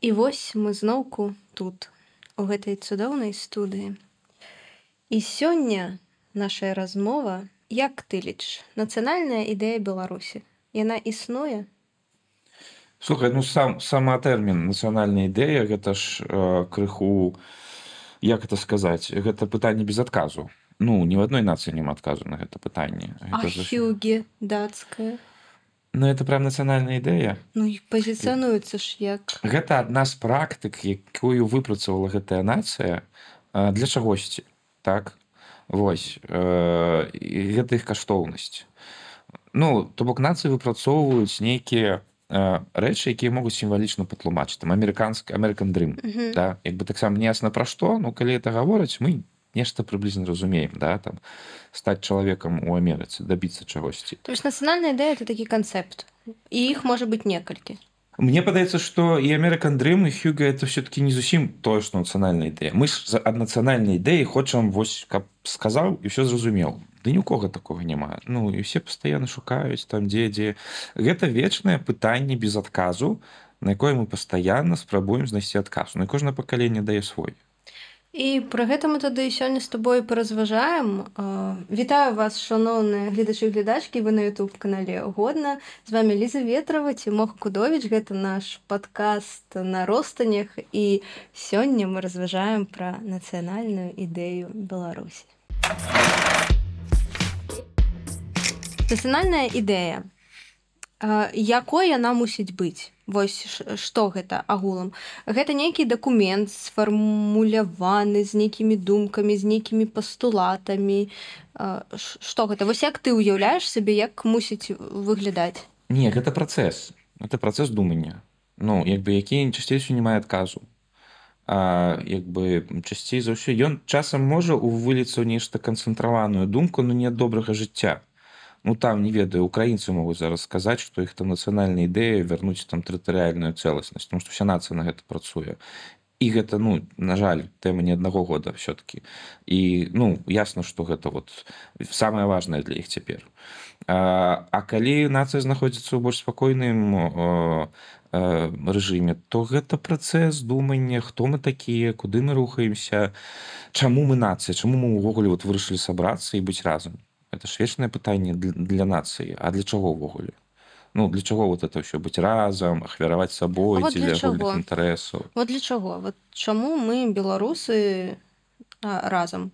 І вось мы зноўку тут у гэтай цудоўнай студыі. І сёння наша размова, як ты ліч, нацыянальная ідэя Беларусі. Яна існуе. Слухай, ну сам сама тэрмін нацыянальная ідэя гэта ж э, крыху як это сказаць гэта пытанне без адказу ну ні в адной нацыі няма адказу на гэта пытанне гэта ж... датская Ну, это прям нацыянальная ідэя ну, пазіцыянуецца ж як гэта адна з практык якую выпрацавала гэтая нацыя для чагосьці так восьось э, гэтых каштоўнасць ну то бок нацыі выпрацоўваюць нейкія э, рэчы якія могуць сімвалічна патлумачыць там амерыканскі амерыкандрым mm -hmm. да? як бы таксама не ясна пра што ну калі это гавораць мы не нешта прыблізна разумеем да там стаць чалавекам у амерыцы дабіцца чагосьці то есть нацыянальная ідэя это такі канцэпт і іх можа быть некалькі Мне падаецца што і амерыкан дрым і хюга это все-таки не зусім тое што нацыянальная ідэя мы ж за ад нацыянальнай ідэі хочам вось каб сказаў і все зразумеў да нікога такого няма ну і все пастаянна шукаюць там дзе дзе гэта вечнае пытанне без адказу на якое мы пастаянна спрабуем знайсці адказу на кожнае пакаленне дае свой І пра гэта мы тады сёння з тобой паразважаем. Э, вітаю вас шаноўныя гледачы глядачкі, вы на YouTube канале годна. З вами Ліза Ветрава ці мог Кудовіч, гэта наш падкаст на ростанях і сёння мы разважаем пра нацыянальную ідэю Беларусі. Нацыянальная ідэя. Э, якой яна мусіць быць? вось што гэта агулам гэта нейкі дакумент сфармуляваны з нейкімі думкамі з нейкімі пастулатамі что гэта вось як ты уяўляеш сабе як мусіць выглядаць не гэта працэс это працэс думання ну як бы які часцей не мае адказу а, як бы часцей за ўсё ён часам можа увыліцца нешта канцэнтраваную думку но не добрага жыцця то ну там не ведаю украінцы могуць зараз сказаць что іх там нацыянальная ідэя вярнуць там тэрытарыяльную цэласнасць потому что вся нацыя на гэта працуе і гэта ну на жаль тэма не аднаго года все-таки і ну ясна что гэта вот самое важное для іх цяпер а, а калі нацыя знаходзіцца ў больш спакойным рэжыме то гэта працэс думання хто мы такія куды мы рухаемся чаму мы нацыя чаму мы ўвогуле вот вырашылі сабрацца і быць разам то это ж вечное пытанне для нацыі а для чаго ўвогуле Ну для чаго вот это ўсё быць разам ахвяраваць сабой для інтарэсу вот для чаго вот чаму мы беларусы а, разам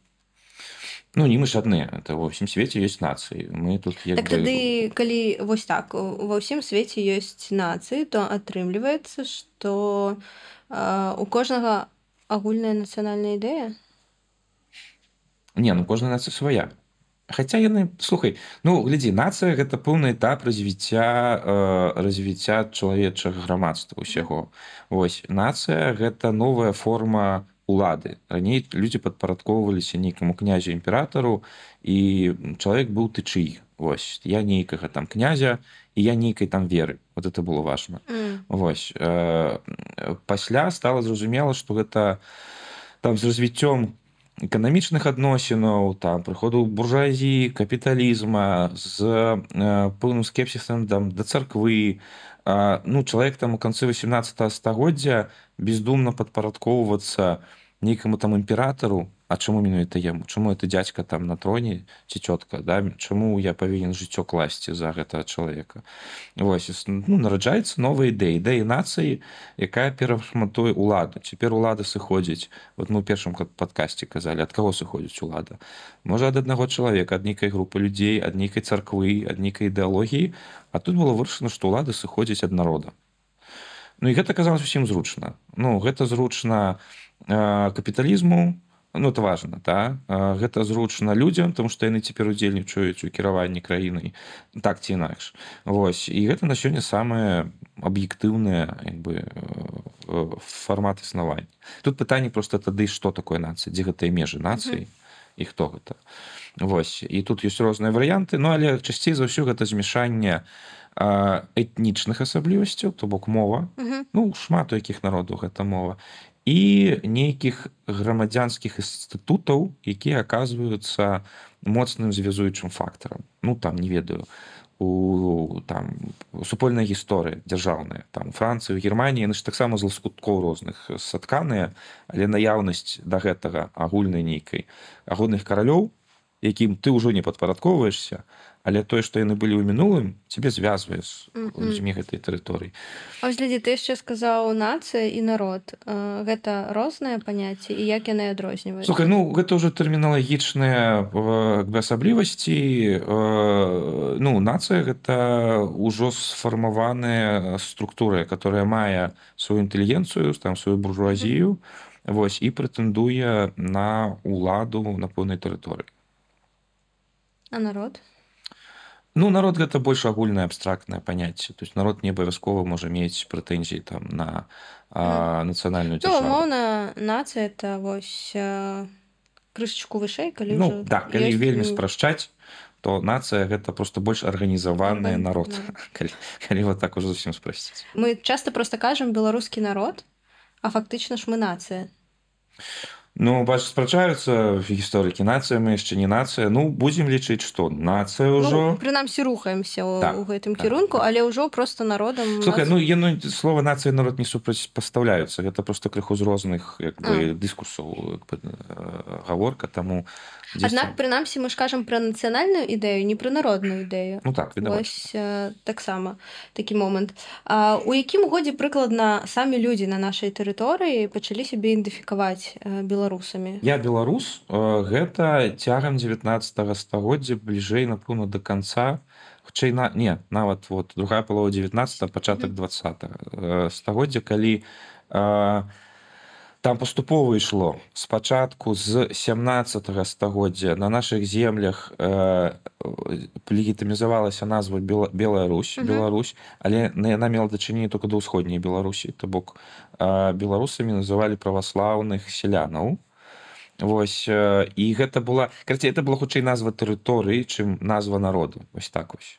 Ну не мы ж адны это ва ўсім свеце ёсць нацыі мы тут так, бы... тады, калі вось так э, ва ўсім свеце ёсць нацыі то атрымліваецца что у кожнага агульная нацыянальная ідэя Не ну кожная нацыя свая Хаця яны слухай ну глядзі нацыя гэта пэўны этап развіцця э, развіцця чалавечага грамадства усяго Вось нацыя гэта новая форма улады Раней людзі падпарадкоўваліся нейкаму князю імператару і чалавек быў ты чый Вось я нейкага там князя і я нейкай там веры вот это было важна mm. Вось э, пасля стала зразумела што гэта, з развіццём эканамічных адносінаў там прыходу буржуазіі капіталізма з э, пэўным скепсісам там да царквы ну чалавек там у канцы 18 стагоддзя бездумна падпарадкоўвацца нейкаму там імператару а чаму менавіта яму чаму это дядзька там на троне ці цётка да чаму я павінен жыццё класці за гэтага чалавека вось ну, нараджаецца новая ідэя ідэі нацыі якая перафарматуе ладу цяпер улада сыходзіць вот мы ў першым как падкасці казалі ад каго сыходзіць улада можа ад аднаго чалавека ад нейкай групы людзей ад нейкай царквы ад нейкай ідэалогіі а тут было вырашана што ўлада сыходзіць ад народа Ну і гэта казалось усім зручна ну гэта зручна э, капіталізму ну тважна да гэта зручна людзям тому што яны цяпер удзельнічаюць у кіраванні краінай так ці інакш Вось і гэта на сёння самае аб'ектыўнае як бы э, э, фармат існавання тут пытанне просто тады што такое нацыя дзе гэтыя межы нацыі mm -hmm. і хто гэта Вось і тут ёсць розныя варыянты Ну але часцей за ўсё гэта змяшанне этнічных асаблівасцяў то бок мова mm -hmm. ну шмат у якіх народу гэта мова і нейкіх грамадзянскіх інстытутаў якія оказываются моцным звязуючым фактарам ну там не ведаю у там супольная гісторыя дзяржаўная там францыю германія яны ж таксама з лоскуткоў розных сатканыя але наяўнасць до да гэтага агульнай нейкай агульных каралёў якім ты ўжо не падпарадковаешся але тое што яны былі ў мінулым цябе звязвае з людзьмі гэтай тэрыторыі глядзі ты яшчэ сказаў нацыя і народ э, гэта розныя паняцці і як яны адрозніваюцька ну гэта ўжо тэрміналагічныя э, бы асаблівасці э, ну нацыя гэта ўжо сфармаваная структура которая мае сваю інтэлігенцыю там сваю буржуазію Вось і прэтэндуе на ўладу на поўнай тэрыторыі а народ ну народ гэта больш агульнае абстрактнае паняцце то есть народ не абавязкова можа мець прэтэнзіі там на а, нацыянальную дзя умоўна нацыя это вось э, крышачку вышэй калі ну, ўжо да, калі ёсць... вельмі ну. спрашчаць то нацыя гэта просто больш арганізаваная народ калі вот так ужо зусім спрасціць мы часта просто кажам беларускі народ а фактычна ж мы нацыя ну Ну бач спрачаюцца гісторыкі нацыя мы яшчэ не нацыя Ну будзем лічыць што нацыя ну, ўжо ну, прынамсі рухаемся так, у да, гэтым да, так. кірунку да. але ўжо просто народам Слухай, нас... ну яно слова нацыі народ не супрацьпастаўляюцца гэта просто крыху з розных як бы mm. дыскурсаў гаворка таму Аднак там... прынамсі мы ж кажам пра нацыянальную ідэю не пра народную ідэю ну, так таксама такі момант А у якім годзе прыкладна самі людзі на нашай тэрыторыі пачалі сябе ідэнтыфікаваць беларус беларусамі я беларус э, гэта цягам 19 стагоддзя бліжэй напэўна до конца хутчэй на не нават вот другая палова 19 пачатак 20 э, стагоддзя калі у э, там паступова ішло спачатку з 17 стагоддзя на наших землях э, легітымізавалася назва Беларусь mm -hmm. Беларусь але на яна мела дачыненне только да ўсходняй беларусі то бок э, беларусамі называлі праваслаўных селянаў Вось э, і гэта была карці это была хутчэй назва тэрыторыі чым назва народу вось так вось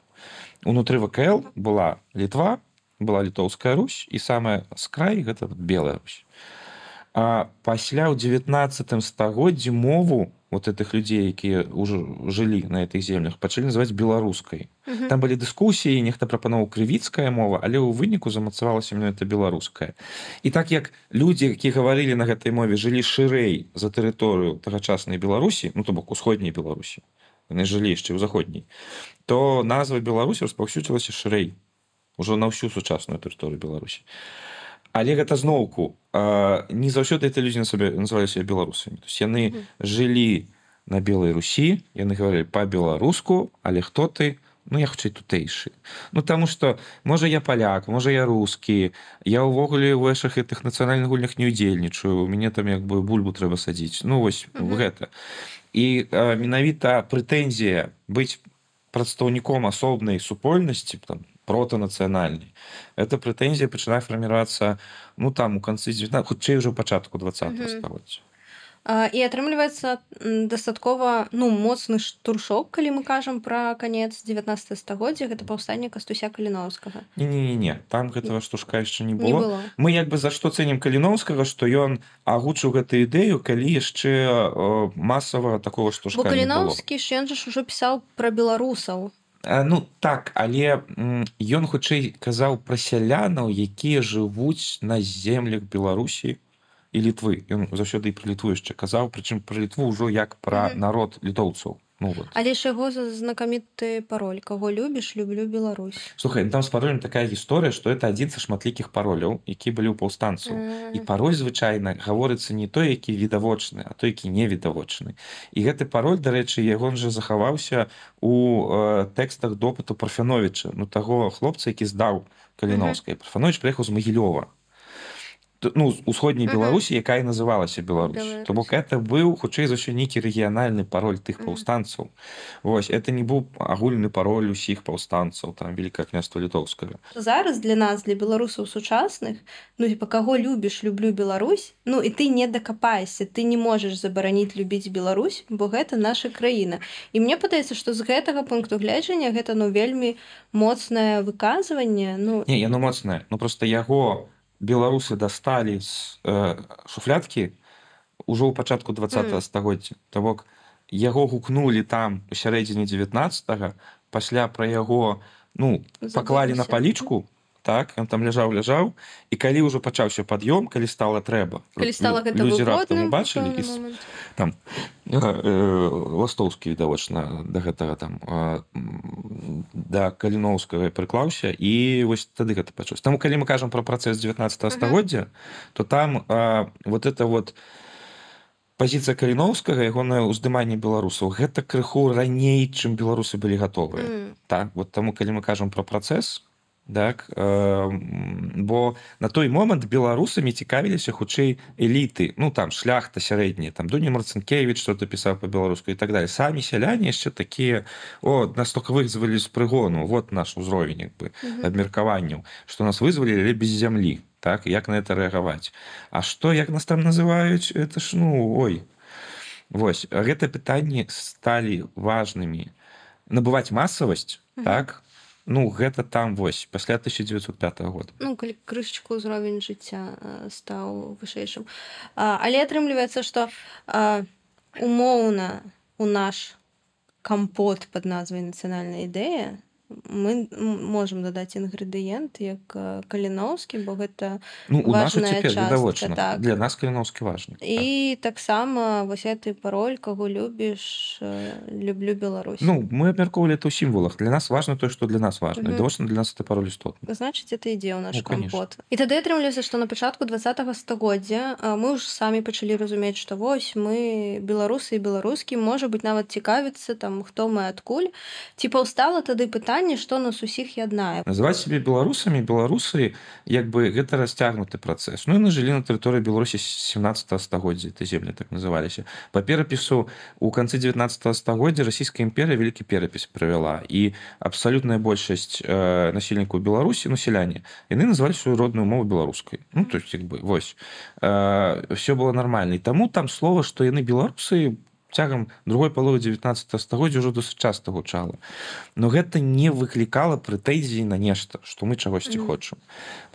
унутры вКл была літва была літоўская Русь і самая скрай гэта белая Русь А пасля ў 19 стагоддзі мову вот этих людзей, якія ўжо жылі на этих землях, пачалі называць беларускай. Mm -hmm. Там былі дыскусіі, нехта прапанаваў крывіцкая мова, але ў выніку замацавалася мне это беларуская. І так як людзі, якія гаварылі на гэтай мове, жылі шырэй за тэрыторыю тагачаснай беларусі, ну то бок усходняй беларусі, яны жылі яшчэ ў заходняй, то назва Беларусі распаўсюцілася шырэй ўжо на ўсю сучасную тэрыторыю Беларусі але гэта зноўку не заўсёды это людзі на сабе называліся беларусамі то есть яны жылі на белой русі яны гаварылі по-беларуску але хто ты ну я хутчэй тутэйшы Ну таму что можа я поляк можа я рускі я ўвогуле у вашых гэтых нацыянальных гульнях не ўдзельнічаю у мяне там як бы бульбу трэба садзіць ну вось mm -hmm. гэта і менавіта прэтэнзія быць прадстаўніком асобнай супольнасці там на протанацыянальнай эта прэтэнзія пачынае фарміравацца ну там у канцы 19 хутчэй ужо пачатку два стагоддзя і атрымліваецца дастаткова ну моцны штуршок калі мы кажам пра канец 19 стагоддзя гэта паўстанне кастуся каліновскага не, не, не, не там гэтага штушка яшчэ не было. не было мы як бы за што цэнім каліновскага што ён агучыў гэту ідэю калі яшчэ масава такого штуш каліновскі ж ён жа ж ужо пісаў пра беларусаў ну так але ён хутчэй казаў пра сялянаў якія жывуць на землях беларусі і літвы ён заўсёды і пры літву яшчэ казаў прычым пры літву ўжо як пра народ літоўцаў Ну, вот. Але ж яго знакаміты пароль кого любіш люблю Беларусь Слухай ну там з паролем такая гісторыя што это адзін са шматлікіх пароляў які былі ў паўстанцыю mm. і пароль звычайна гаворыцца не той які відавочны а той які невідавочны і гэты пароль дарэчы ягон жа захаваўся у э, тэкстах допыту парфяновича ну таго хлопца які здаў каліновскай mm -hmm. парфанович прыехаў з магілёва ну сходняй беларусі якая называлася беларусь то бок это быў хутчэй за ўсё нейкі рэгіянальны пароль тых паўстанцаў восьось это не быў агульны пароль усіх паўстанцаў там великае княство літоўскага зараз для нас для беларусаў сучасных ну, ну і па каго любіш люблю Беларусь ну, ну. і ты не дакапайся ты не можаш забараніць любіць Беларусь бо гэта наша краіна і мне падаецца што з гэтага пункту гледжання гэта ну вельмі моцнае выказванне ну не яно моцнае ну просто яго у беларусы дасталі з э, шуфляткі ўжо ў пачатку два стагоддзя То бок яго гукнулі там у сярэдзіне 19 пасля пра яго ну паклалі на палічку так ён там ляжаў ляжаў і калі ўжо пачаўся пад'ём калі стала трэба бачылі там э, э, ластоўскі відавочна да гэтага там да каліноўскага прыклаўся і вось тады гэта пачуць там калі мы кажам про працэс 19 стагоддзя то там вот это вот позіцыя каліноўскага ягонае ўздыманне беларусаў гэта крыху раней чым беларусы былі гатовыя так вот таму калі мы кажам про працэс то так э, бо на той момант беларусамі цікавіліся хутчэй эліты ну там шляхта сярэдні там дуні марцнкевич что-то пісаў по-беларуску і так далее самі сяляне яшчэ такія о настолько вызвалі з прыгону вот наш узровень як бы абмеркаванняў что нас вызвалілі без зямлі так як на это рэагаваць А что як нас там называюць это ж ну ой Вось гэта пытанні сталі важнымі набываць масавасць так у ну гэта там вось пасля 1905 год ну, крышачку ўзровень жыцця стаў вышэйшым але атрымліваецца что умоўна у наш компот под назвай нацыянальная ідэя мы можем дадать інгрэдыент як э, каліноскі бо гэта ну, наша так. для нас каліноскі важны і так. таксама вось ты пароль каго любіш э, люблю Беларусь Ну мы абмяркоўвалі это ў сімвалах для нас важно то что для нас важно дошна для нас ты пароль істот значит это ідзе ў наш ну, компот і тады атрымліся што на пачатку два стагоддзя э, мы ж самі пачалі разумець што вось мы беларусы і беларускі можа быть нават цікавіцца там хто мы адкуль ці паўстала тады пытанне пытанне што нас усіх яднае называць себе беларусамі беларусы як бы гэта расцягнуты працэс Ну і мы жылі на тэрыторыі беларусі 17 стагоддзя ты земля так называліся па перапісу у канцы 19 стагоддзя расійская імперія вялікі перапіс правяла і абсалютная большасць э, насельнікаў беларусі насяляне ну, яны называлі сваю родную мову беларускай Ну то есть як бы вось э, все было нармальй таму там слова што яны беларусы по цягам другой паловы 19 стагоддзя ўжо досыць часта гучала но гэта не выклікала прэтэнзіі на нешта што мы чагосьці хочам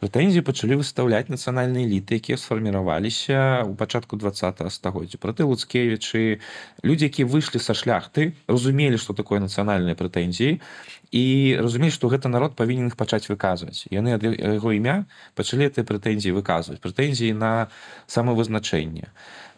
прэтэнзіі пачалі выставляць нацыянальныя эліты якія сфарміраваліся ў пачатку два стагоддзя проты луцкевічы людзі якія выйшлі са шляхты разумелі што такое нацыянальныя прэтэнзіі і разумееш што гэта народ павінен іх пачаць выказваць яны ад яго імя пачалі ты прэтэнзіі выказваць прэтэнзіі на самавызначэнне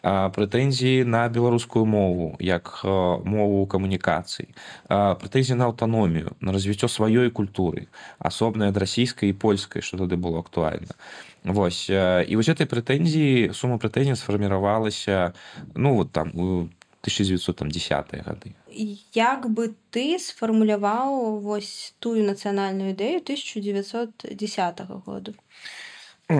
прэтэнзіі на беларускую мову як мову камунікацый прэтэнзіі на аўтаномію на развіццё сваёй культуры асобнай ад расійскай і польскай што тады было актуальна восьось і вось этой прэтэнзіі сума прэтэнзія сфарміравалася ну вот там у 1910 гады як бы ты сфармуляваў вось тую нацыянальную ідэю 1910 году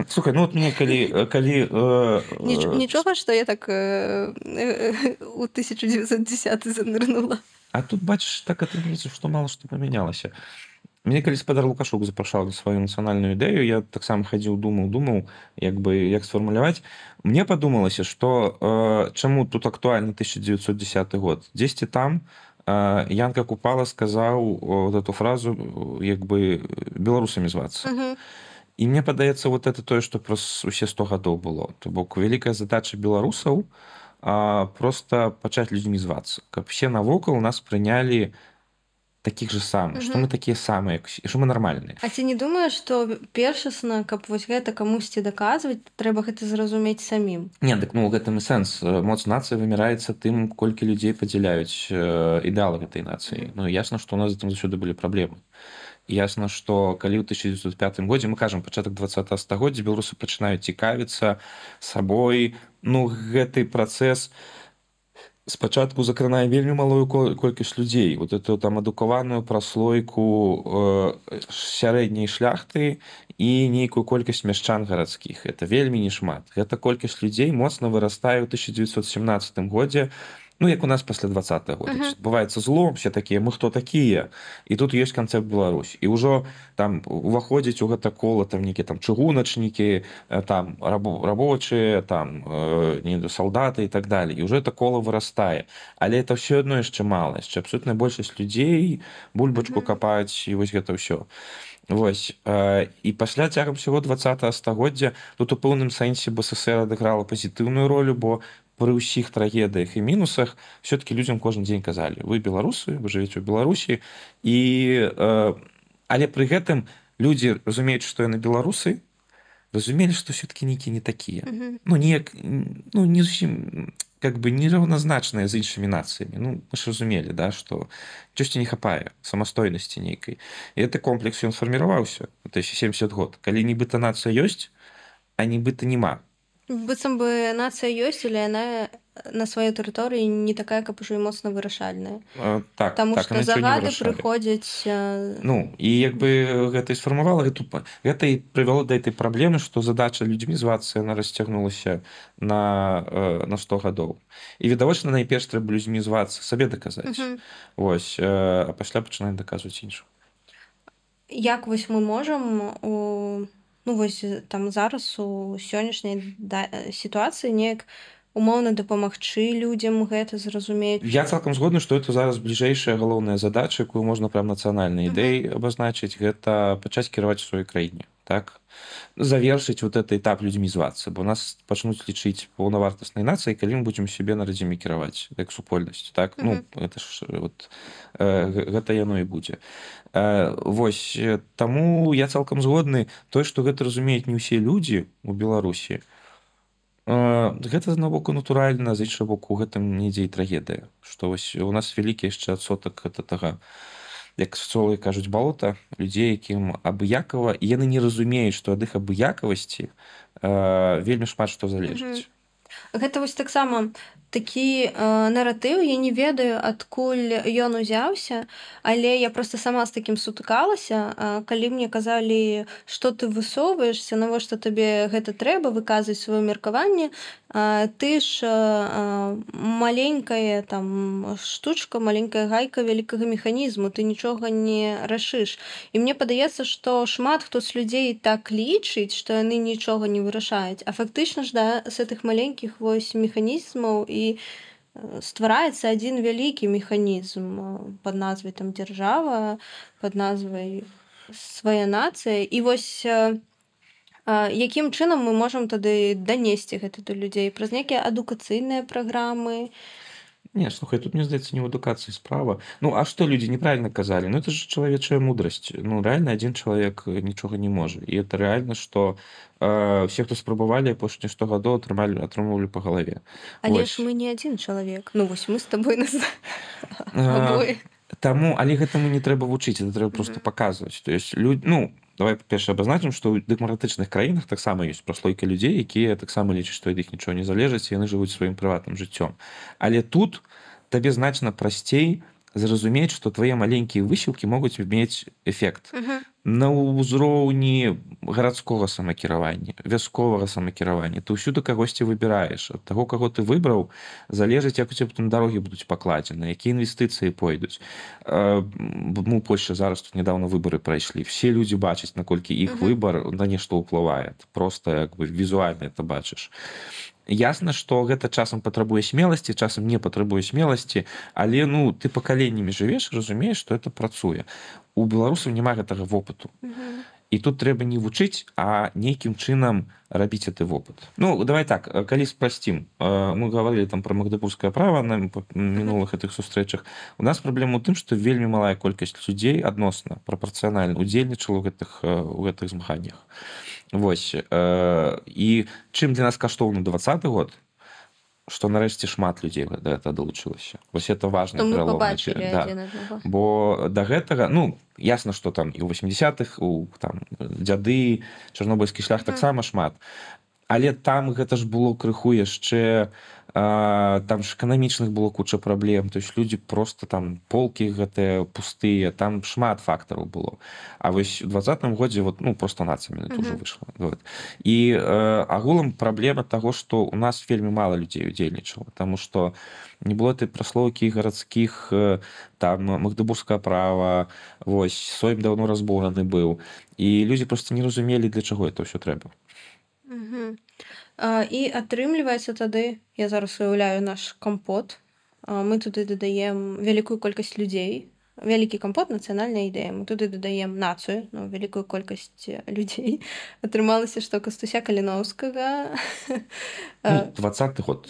Слухай, ну мне калі калі э, э, нічога что я так э, э, у 1910 занырнула а тут бачыш так атрымліцца што мало што памянялася а Мне калі спадар лукашук запрашаў сваю нацыянальную ідэю я таксама хадзіў думаў думаў як бы як сфармуляваць мне падумалася што э, чаму тут актуальны 1910 год дзесьці там э, Янка купала сказаў э, вот эту фразу э, як бы беларусамі звацца. І мне падаецца вот это тое што праз усе 100 гадоў было то бок вялікая задача беларусаў а, просто пачаць людзьмі звацца каб все навокал нас прынялі на таких же самых что мы такія самыя що мы нармальныя А ці не думаеш што першасна каб вось гэта камусьці даказваць трэба гэта зразумець самім не дык так, ну гэтым і сэнс э, моц нацыі выміраецца тым колькі людзей падзяляюць ідэалы э, гэтай нацыі Ну ясна што у нас там заўсёды былі праблемы ясна что калі ў 1905 годзе мы кажам пачатак 20 стагоддзя беларусы пачынаюць цікавіцца сабой ну гэты працэс у спачатку закранае вельмі малую колькасць людзей вот эту там адукаваную праслойку э, сярэдняй шляхты і нейкую колькасць мяшчан гарадскіх это вельмі не шмат гэта колькасць людзей моцна вырастае ў 1917 годзе на Ну як у нас пасля два года uh -huh. бываецца злом все такія мы хто такія і тут ёсць канцэпт Беларусь і ўжо там уваходзіць у гэта кола там нейкі там чыгуначнікі э, там раб, рабочыя там э, не да салдаты і так далее і уже это кола вырастае але это все адно яшчэ мала яшчэ абсолютная большасць людзей бульбачку uh -huh. капаць і вось гэта ўсё восьось і пасля цягам всего 20 стагоддзя тут у пэўным сэнсе бы ССР адыграла пазітыўную ролю бо пры ўсіх трагедыях і мінусах все-таки людям кожны дзень казалі вы беларусы вы жывеце у беларусі і э, але пры гэтым людзі разумеюць што яны беларусы разумелі што все-таки нейкі не такія mm -hmm. ну неяк ну не зусім как бы неравнозначныя з іншымі нацыямі ну мы ж разумелі да что чусьці не хапае самастойнасці нейкай і это комплекс ён сфарміраваўся 70 год калі нібыта нацыя ёсць а нібыта няма то быццам бы нацыя ёсць или яна э, на сваёй тэрыторыі не такая каб ужо і моцна вырашальная так потому так, что прыходзяць а... Э, ну і як бы гэта і сфармавала і тупа гэта і прывяло да этой праблемы што задача людзьмізацыя на расцягнулася на э, на 100 гадоў і відавочна найперш трэба людзьмі звацца сабе даказаць uh -huh. Вось а пасля пачынаем даказваць іншую як вось мы можемм у ну вось э, там зараз у сённяшняй да, э, сітуацыі неяк умоўна дапамагчы людзям гэта зразумець я цалкам згодна што это зараз бліжэйшая галоўная задача якую можна прям нацыянальнай ідэй абазначыць гэта пачаць кіраваць сваёй краіне так завершыць вот этот этап людзьмі звацца бо нас пачнуць лічыць поўнавартаснай нацыі калі мы будзем сябе на радзіме кіраваць як супольнасць так ну гэта ж вот э, гэта яно і будзе э, восьось таму я цалкам згодны той што гэта разумеюць не ўсе людзі у беларусі то гэта з навоку натуральна з іншы боку гэтым недзе і трагедыя што вось у нас вялікі яшчэ адсотак гэта тага як солы кажуць балота людзей якім абыякова яны не разумеюць што ад іх абыякавасці вельмі шмат што залежыць mm -hmm гэта вось таксама такі э, наратыў я не ведаю адкуль ён узяўся але я просто сама з такім сутыкалася калі мне казалі что ты высоўваешься навошта табе гэта трэба выказваць сваё меркаванне ты ж э, э, маленькая там штучка маленькая гайка вялікага механізму ты нічога не рашыш і мне падаецца что шмат хто з людзей так лічыць что яны нічога не вырашаюць а фактычна ж да с этихх маленькіх некіх вось механізмаў і э, ствараецца адзін вялікі механізм э, под назвай там дзяржава под назвай свая нацыя і вось э, якім чынам мы можам тады данесці гэта до людзей праз нейкія адукацыйныя праграмы і Не слухай тут мне здаецца не ў адукацыі справа Ну а што людзі неправільна казалі Ну это ж чалавечая мудрасць Ну рэальна адзін чалавек э, нічога не можа і это рэальна што э, все хто спрабавалі апошні штогадоў атрымалі атрымоўлі па галаве Але ж мы не адзін чалавек Ну вось мы з тобой нас Таму але гэтаму не трэба вучыць это трэба просто паказваць то есть люд ну у давай перша абазначым что ў дэмаратычных краінах таксама ёсць праслойка людзей якія таксама лічаць што ад іх нічого не залежаць яны жывуць сваім прыватным жыццём але тут табе значна прасцей у зразумець что твае маленькія высілкі могуць мець эфект uh -huh. на ўзроўні гарадскога самакіравання вясковага самакіравання ты ўсюды кагосьці выбіраеш ад таго каго ты выбраў залежыць як у цябе там дарогі будуць пакладзены якія інвестыцыі пойдуць ну Польша зараз тут недавно выборы прайшлі все людзі бачаць наколькі іх uh -huh. выбар на нешта ўплывае просто як бы візуальна это бачыш Ясна, што гэта часам патрабуе смеласці, часам не патрабуе смеласці, але ну ты пакаленнямі жывеш, разумееш, што это працуе. У беларусаў няма гэтага вопыту. Mm -hmm. І тут трэба не вучыць, а нейкім чынам рабіць гэты вопыт. Ну давай так, э, калі спасцім, э, мы гаварылі там пра магдапурскае права на мінулых гэтых сустрэчах. У нас праблема ў тым, што вельмі малая колькасць людзей адносна прапорцыянальна удзельнічала ў гэтых, гэтых э, змаганнях. Вось э, і чым для нас каштоўны двадцаты год, што нарэшце шмат людзей гэта далучылася вось это важно да. бо до да гэтага ну ясна что там і у 80-х у там дзяды чарнобыльскі шлях таксама шмат але там гэта ж было крыху яшчэ у там ж эканамічных было куча праблем то есть люди просто там полки гэтыя пустыя там шмат фактараў было А вось у двадцатым годзе вот ну просто нацыя mm -hmm. уже вышла вот. і э, агулам праблема того что у нас вельмі мало людзей удзельнічала потому что не было ты праслоўкі гарадскіх э, там магдабургска права вось сойм давно разбораны быў і людзі просто не разумелі для чаго это ўсё трэба mm -hmm і атрымліваецца тады я зараз уяўляю наш кампот мы туды дадаем вялікую колькасць людзей вялікі кампот нацыянальная ідэя мы туды дадаем нацыю ну, вялікую колькасць людзей атрымалася што кастуся каліновскага двадцаты ну, год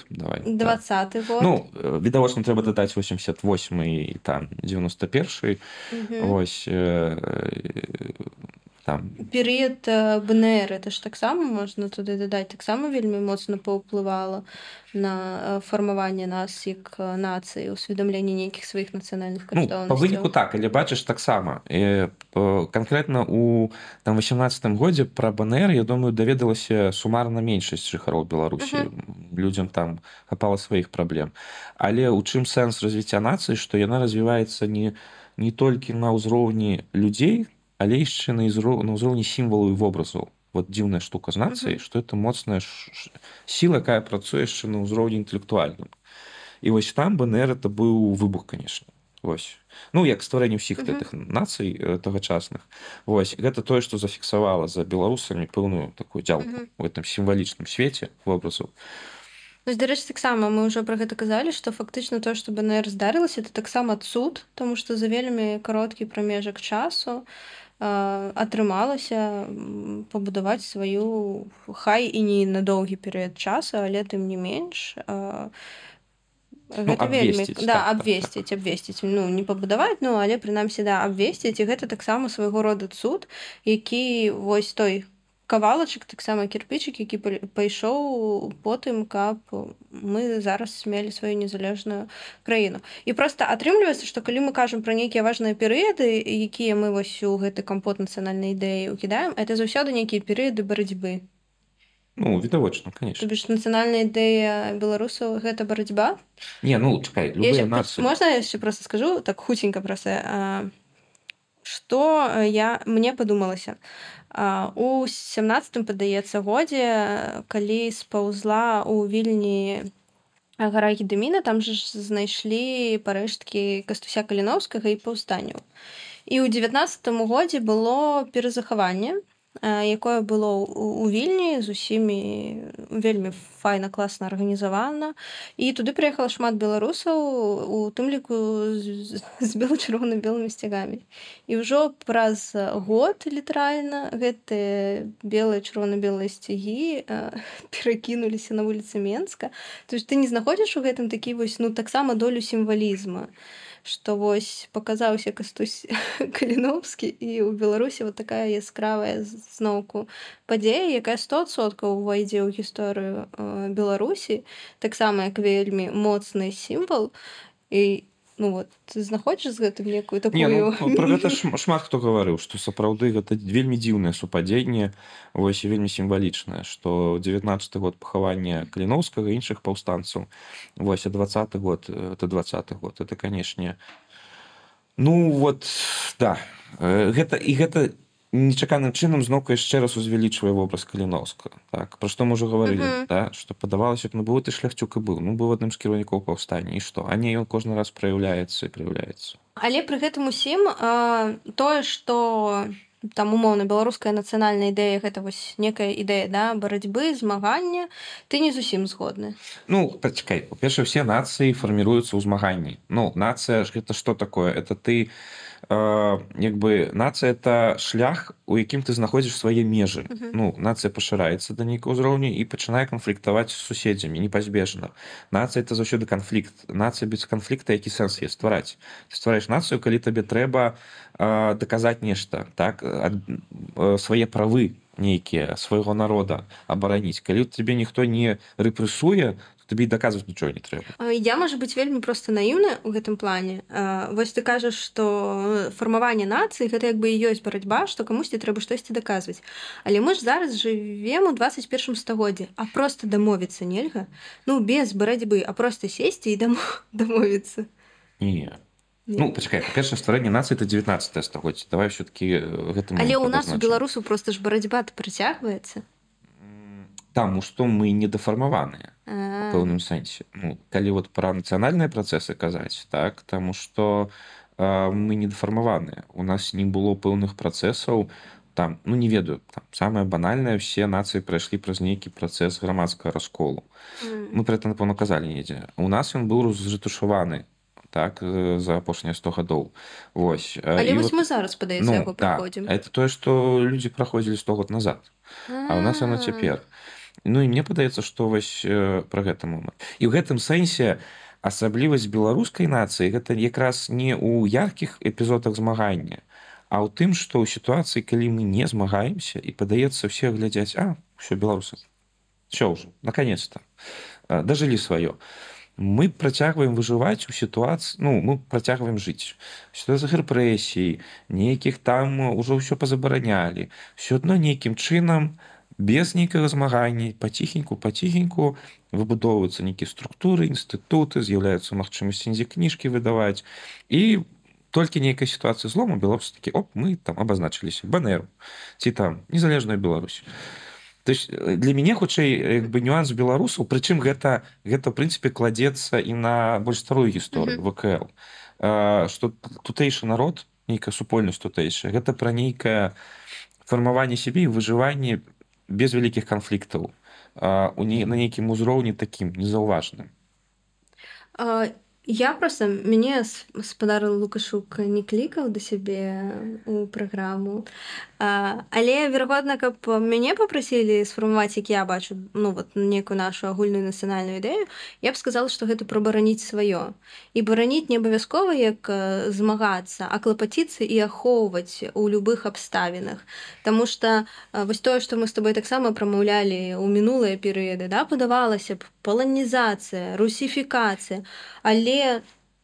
двадцаты да. ну, э, відавочна трэба дадаць 88 і там 91 угу. ось э, э, там перыяд э, БНР это ж таксама можна туды дадаць таксама вельмі моцна паўплывала на э, фармаванне нас як нацыі усведамленне нейкіх сваіх нацыянальных ну, па выніку так але бачыш таксама э, канкрэтна у там 18 годзе пра БНР я думаю даведалася сумарна меншасць жыхароў Беларусі uh -huh. людзям там хапала сваіх праблем але у чым сэнс развіцця нацыі што яна развіваецца не не толькі на ўзроўні людзей але яшчэ на на ўзроўні сімвалу і вобразаў вот дзіўная штука з нацыяй что это моцная ш... сіла якая працуе яшчэ на ўзроўні інтэлектуальным і вось там бнР это быў выбух конечно Вось. Ну як стварэнне ўсіх гэтых mm -hmm. нацый э, тагачасных Вось гэта тое што зафіксавала за беларусамі пэўную такую дзялку mm -hmm. в этом сімвалічным свеце вобразу ну, дарэч таксама мы ўжо пра гэта казалі што фактычна то што бнР здарылася это таксама цуд тому што за вельмі кароткі прамежак часу і атрымалася пабудаваць сваю хай і не на доўгі перыяд часу, але тым не менш ну, абвесціць так, так, так. абвесціць ну не пабудаваць ну але прынамсі да абвесціць і гэта таксама свайго рода цуд які вось той кавалачак таксама кірпічык які пайшоў потым каб мы зараз смелі сваю незалежную краіну і просто атрымліваецца што калі мы кажам пра нейкія важныя перыяды якія мы вось у гэты кампот нацыянальнай ідэі укідаем это заўсёды нейкія перыяды барацьбы Ну відавочна конечно біш нацыянальная ідэя беларусаў гэта барацьба не ну чакай, нацы... можна яшчэ просто скажу так хуценька про что я мне падумалася а у 17 падаецца годзе калі спаўзла у вільні гарагі дэміна там же ж знайшлі парэшткі кастуся каліновскага і паўстанню і ў 19 годзе было перазахаванне якое было у вільні з усімі вельмі файна класна арганізавана і туды прыехала шмат беларусаў у тым ліку з белачырвона белымі сцягамі і ўжо праз год літаральна гэтыя белыя чырвона-белыя сцягі перакінуліся на вуліцы менска то есть ты не знаходзіш у гэтым такі вось ну таксама долю сімвалізма і што вось паказаўся кастусь каліновскі і ў беларусі вот такая яскравая зноўку падзея якая стосоткаў увайдзе ў гісторыю э, беларусі таксама як вельмі моцны сімвал і ну вот ты знаходзіш з гэтым некую такую не, ну, про гэта шмат хто гаварыў што сапраўды гэта вельмі дзіўнае супадзенне вось вельмі сімвалічнае што 19 год пахавання кліноўскага іншых паўстанцаў вось а двадцаты год э, это двадцаты год это канешне ну вот да э, гэта і гэта не нечаканым чынам зноўку яшчэ раз узвялічвае вобраз каліноска так про што можа гаварылі да что падавалася б ну быў ты шляхцюк і быў ну быў адным з кіраўнікоў паўстання і што а не ён кожны раз праяўляецца і праяўляецца але пры гэтым усім тое что там умоўна беларуская нацыянальная ідэя гэта вось некая ідэя да барацьбы змагання ты не зусім згодны ну пачакай у перша все нацыі фарміруюцца ў змаганні ну нацыя ж гэта что такое это ты не Э, якбы нация это шлях у якім ты знаходзіш свае межы mm -hmm. ну нация пашыраецца до нейкай узроўні і пачынае канфліктаваць з суседзямі непазбежна нация это заўсёды канфлікт нация без канфлікта які сэнс я ствараць ствараеш нацыю калі табе трэба даказаць нешта так ад, э, свае правы нейкія свайго народа абараніць калі тебе ніхто не рэпрысуе тобі даказваць нічого не трэба я можа быць вельмі просто наіўна у гэтым плане восьось ты кажаш что фармаванне нацыі гэта як бы і ёсць барацьба что камусьці трэба штосьці даказваць але мы ж зараз живвем у 21 стагодзе а просто дамовіцца нельга ну без барацьбы а просто сесці і дам дамовіцца не ну пачка першае стварэнне нацыі это 19 стагоддзя давай все-таки гэтым э, але у нас у беларусу просто ж барацьба прыцягваецца Таму што мы не дафармаваныя -а. пэўным сэнсе ну, калі вот пра нацыянальныя працэсы казаць так таму что мы не дэфармаваныя у нас не было пэўных працэсаў там ну не ведаю там самое банальнае все нацыі прайшлі праз нейкі працэс грамадскага расколу mm. мы пры этом напэўна казалі недзе у нас ён быў разрытушаваны так за апошнія 100 гадоў Вось вот, мы зараз пада ну, да, это тое что людзі праходзілі 100 год назад а, -а, -а. а у нас она цяпер то Ну і мне падаецца, што вось э, пра гэта момант. І ў гэтым сэнсе асаблівасць беларускай нацыі гэта якраз не ў яркіх эпізодах змагання, а ў тым, што ў сітуацыі, калі мы не змагаемся і падаецца ўсе глядзяць, а ўсё беларусы. Все ўжо наконец-то э, дажылі сваё. Мы працягваем выжываць у сітуацыі ну, мы працягваем жыць сюда за рэпрэсій, нейкіх там ужо ўсё пазабаранялі. ўсё адно нейкім чынам, без нейкага змагання паціхеньку паціхеньку выбудоўваюцца нейкія структуры інстытуты з'яўляюцца магчымасць індзе кніжкі выдаваць і толькі нейкая сітуацыя злому беларус такі Оп мы там абазначыліся банеру ці там незалежная Беларусь То есть э, для мяне хутчэй як бы нюанс беларусаў прычым гэта гэта прынцыпе кладзецца і на больш старую гісторыю ВКл что тутэйшы народ нейкая супольнасць тутэйшая гэта пра нейкая фармаванне сябе і выжыванне без вялікіх канфліктаў у не на нейкім узроўні такім незаўважным я просто мяне спадарыла лукашук не клікаў да сябе э, у праграму але верагодна каб мяне попрасілі сфармаваць як я бачу ну вот некую нашу агульную нацыянальную ідэю я б сказала што гэта прабараніць сваё і бараніць не абавязкова як змагацца а клапаціцца і ахоўваць у любых абставінах Таму что вось тое што мы с тобой таксама прамаўлялі ў мінулыя перыяды да падавалася б паланізацыя русіфікацыя але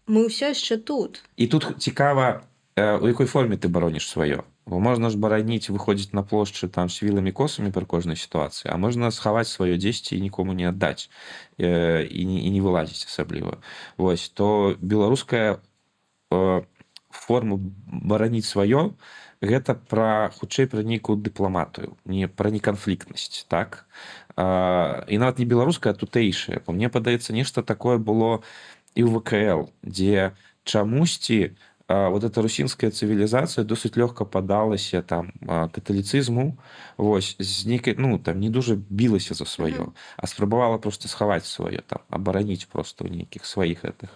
мы ўсё яшчэ тут і тут цікава у якой форме ты бароніш сваё Бо можна ж бараніць выходзіць на плошчы там з вілымі косамі пры кожнай сітуацыі, а можна схаваць сваё дзесьці і нікому не аддаць і, і не вылазіць асабліва. Вось то беларуская э, форму бараніць сваё гэта пра хутчэй пра нейкую дыпламатыю, не пра неканфліктнасць так. А, і нават не беларуская тутэйшая. Мне падаецца нешта такое было і ў ВКл, дзе чамусьці, вот эта русінская цывілізацыя досыць лёгка падалася э, там каталіцызму вось з нейкай ну там не дужа білася за сваё а спрабавала просто схаваць сваё там абараніць просто ў нейкіх сваіх гэтых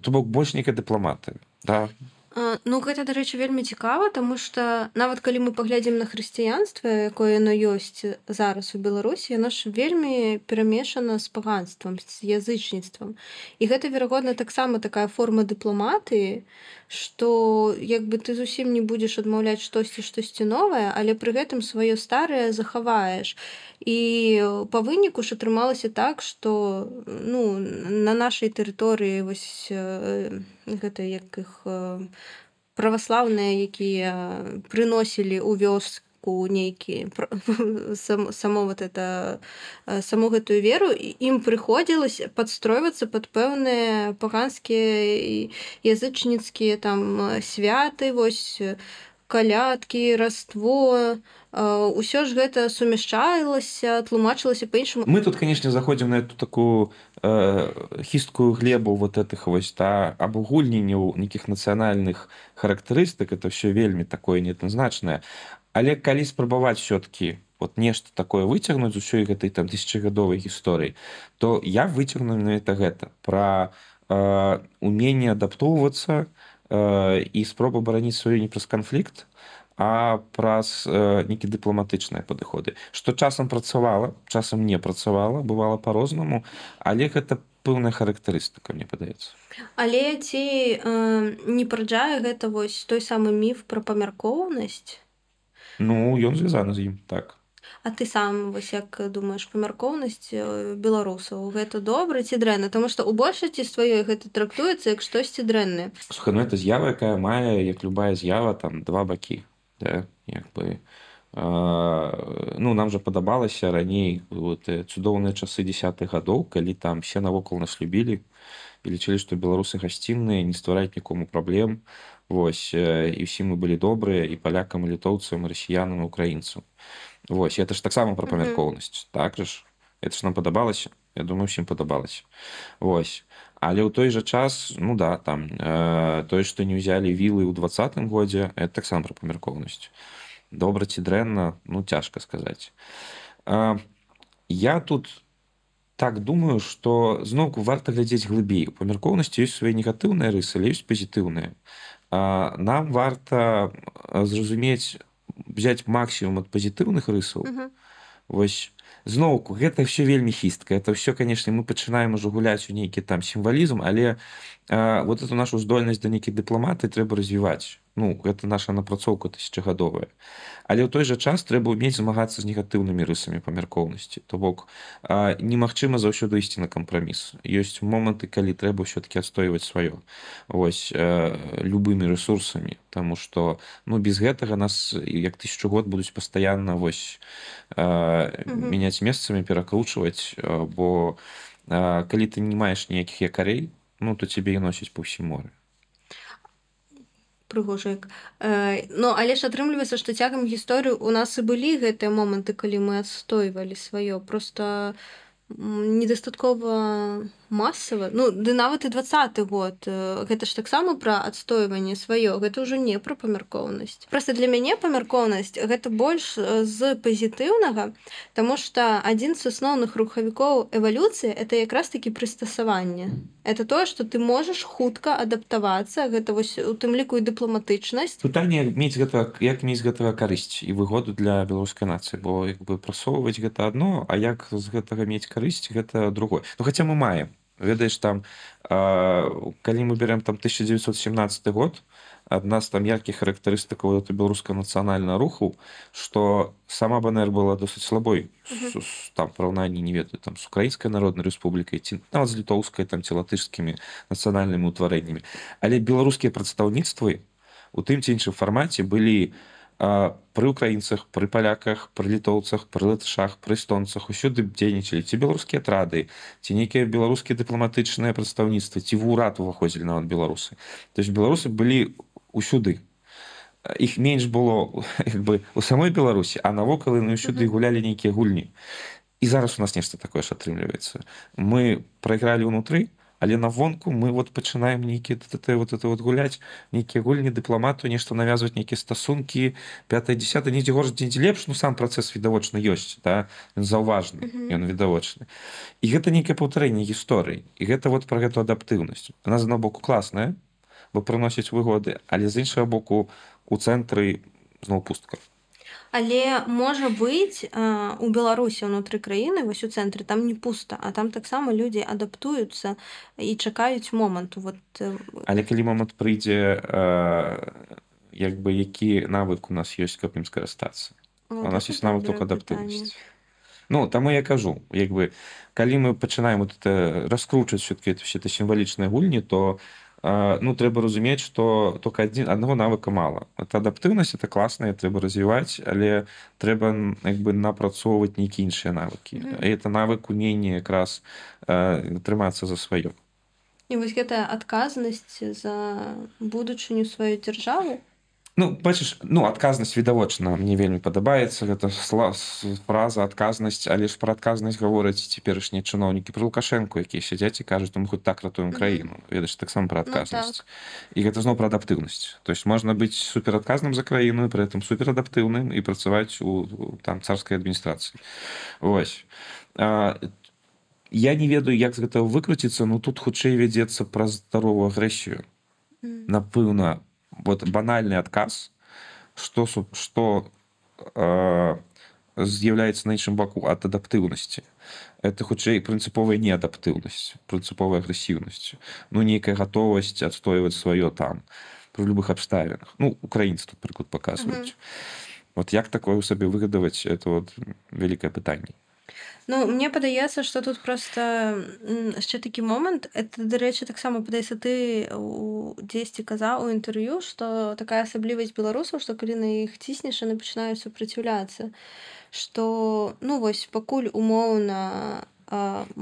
то бок больш нейкай дыпламаты да у ну гэта дарэчы вельмі цікава тому что нават калі мы паглядзім на хрысціянстве якое яно ёсць зараз у беларусі яно ж вельмі перамешана з паганствам з язычніцтвам і гэта верагодна таксама такая форма дыпламатыі что як бы ты зусім не будзеш адмаўляць штосьці штосьці новае але пры гэтым сваё старае захаваеш і по выніку ж атрымалася так что ну на нашай тэрыторыі вось на э, гэта як іх э, праваслаўныя якія прыносілі ў вёску нейкі сам, само вот это э, саму гэтую веру ім прыходзілася падстройвацца под пэўныя паганскія язычніцкія там святы вось калядкі раствоа ўсё э, ж гэта сумяшчалася тлумачылася па-іншаму мы тут канешне заходзім на эту такую э, хісткую глебу вот этих вось та абагульненняў нейкіх нацыянальных характарыстык это все вельмі такое неназначнае але калі спрабаваць все-таки вот нешта такое выцягнуць з усёй гэтай там тысячагадовай гісторыі то я выцягну навіта гэта про э, умение адаптоўвацца э, і спроба бараніць сваю не праз канфлікт то а праз э, нейкі дыпламатычныя падыходы што часам працавала часам не працавала бывала по-рознаму але гэта пэўная характарыстыка мне падаецца але ці э, не параджае гэта вось той самы міф пра памяркоўнасць ну ён звязаны з ім так А ты сам вось як думаеш памяркоўнасць беларусаў гэта добра ці дрэнна там што у большасці сваёй гэта трактуецца як штосьці дрэнны Сухану это з'ява якая мае як любая з'ява там два бакі да, як бы а, ну нам же падабалася раней вот э, цудоўныя часы десятых гадоў калі там все навокал нас любілі і лічылі што беларусы гасцінныя не ствараюць нікому праблем восьось э, і ўсім мы былі добрыя і палякам літоўцам расіянам украінцам восьось это ж таксама пра памяркоўнасць mm -hmm. так ж это ж нам падабалася я думаю усім падабалася восьось Але ў той жа час ну да там э, тое што не ўзялі вілы ў двадцатым годзе это таксама пра памяркоўнасць добра ці дрэнна ну цяжка сказаць э, я тут так думаю што зноўку варта глядзець глыбей памяркоўнасці ёсць свае негатыўныя рысы але ёсць пазітыўныя э, нам варта э, зразумець взять максімум ад пазітыўных рысаў mm -hmm. вось у зноўку гэта все вельмі хістка это все конечно мы пачынаем ужо гуляць у нейкі там сімвалізм але а, вот эту нашу здольнасць да нейкіх дыпламаты трэба развіваць ну гэта наша напрацоўка тысячагадовая але ў той жа час трэба ўмець змагацца з негатыўнымі рысамі памяркоўнасці то бок немагчыма заўсёды ісці на кампраміс ёсць моманты калі трэба ўсё-таки адстойваць сваё ось а, любымі ресурсамі тому что ну без гэтага нас як тысячу год будуць пастаянна вось меня мяняць месцамі перакручваць э, бо э, калі ты не маеш ніякіх якарэй ну то цябе і носіць па ўсім моры прыгожа як Ну але ж атрымліваецца што цягам гісторыі у нас і былі гэтыя моманты калі мы адстойвалі сваё просто недастаткова не массава ну ды нават і двадцаты год гэта э, ж таксама пра адстойванне сваё гэта ўжо не пра памяркоўнасць просто для мяне памяркоўнасць гэта больш э, з пазітыўнага Таму что адзін з асноўных рухавікоў эвалюцыі это якраз такі прыстасаванне это тое что ты можаш хутка адаптавацца гэта вось у тым ліку і дыпламатычнасць пытанне мець гэта як мець гэтага карысць і выгоду для беларускай нацыі бо як бы прасоўваць гэта одно а як з гэтага мець карысць гэта другой ну, хотя мы маем ведаеш там а, калі мы берем там 1917 год адна з там яркіх характарыстык ты беларуска нацыянальна руху что сама бнр была досыць слабой с, с, там параўнанні не ведаю там с украінскай народнай рэспублікай ці нават з літоўскай там ці латышскімі нацыянальнымі ўтварэннямі але беларускія прадстаўніцтвы у тым ці іншым фармаце былі у пры украінцах пры паляках пры літоўцах пры лытышах пры эстонцах усюды дзейнічалі ці беларускія атрады ці нейкія беларускія дыпламатычныя прадстаўніцтвы ці в урад уваходзілі нават беларусы то есть беларусы былі усюды іх менш было як бы у самой беларусі а навокал і насюды ну, гулялі нейкія гульні і зараз у нас нешта такое ж атрымліваецца мы прайгралі ўнутры але на вонку мы вот пачынаем нейкі вот это вот гуляць нейкія гульні дыпламату нешта навязваць нейкія стасункі 5 10 недзе горш дзедзе лепш ну сам працэс відавочна ёсць да заўважны ён відавочны і гэта нейкае паўтарэнне гісторыі і гэта вот про гэту адаптыўнасць она зна боку класная бо прыносіць выгоды але з іншага боку у цэнтры зноў пустках Але можа быць у Беларусі ўнутры краіны вось у цэнтры там не пуста, а там таксама людзі адаптуюцца і чакаюць моманту. Вот... Э, Але калі момант прыйдзе як бы які навык у нас ёсць, каб ім скарыстацца. Вот, ну, у так нас ёсць навык так, только так адаптыўнасць. Ну, там я кажу як бы калі мы пачынаем вот раскручваць все-таки это все это сімвалічныя гульні то у ну трэба разумець что только один одного навыка мало это адаптыўнасць это класная трэба развіваць але трэба як бы напрацоўваць нейкі іншыя навыкі mm -hmm. это навык умение якраз трымацца за сваё вось гэта адказнасць за будучыню сваёй дзяржавы Ну бачыш ну адказнасць відавочна мне вельмі падабаецца гэта сла фраза адказнасць але ж пра адказнасць гавораць цяперашнія чыноўнікі пра лукашэнку якія сядзяць і кажуць хоць так ратуем краіну ведаеш таксама пра адказнасць ну, так. і гэта зноў пра адаптыўнасць то есть можна быць суперадказным за краіну пры этом суперадаптыўным і працаваць у там царскай адміністрацыі Вось а, я не ведаю як з гэтага выкруціцца ну тут хутчэй вядзецца пра здаровую агрэсію напэўна у вот банальный отказ, что, что э, является на іншым баку от адаптыўнасці. Это хутчэй прынцыповая неадаптыўнасць, прынцыповая агрэсіўнасць, ну нейкая гатовасць адстойваць сваё там пры любых абставінах. Ну украінцы тут прыклад паказваюць. Mm -hmm. Вот як такое ў сабе выгадаваць это вот вялікае пытанне. Ну мне падаецца что тут просто яшчэ такі момант это дарэчы таксама падаецца ты у дзесьці казаў у інтэрв'ю что такая асаблівасць беларусаў что калі на іх ціснеш яны пачынаюць супраціўляцца что ну вось пакуль умоўна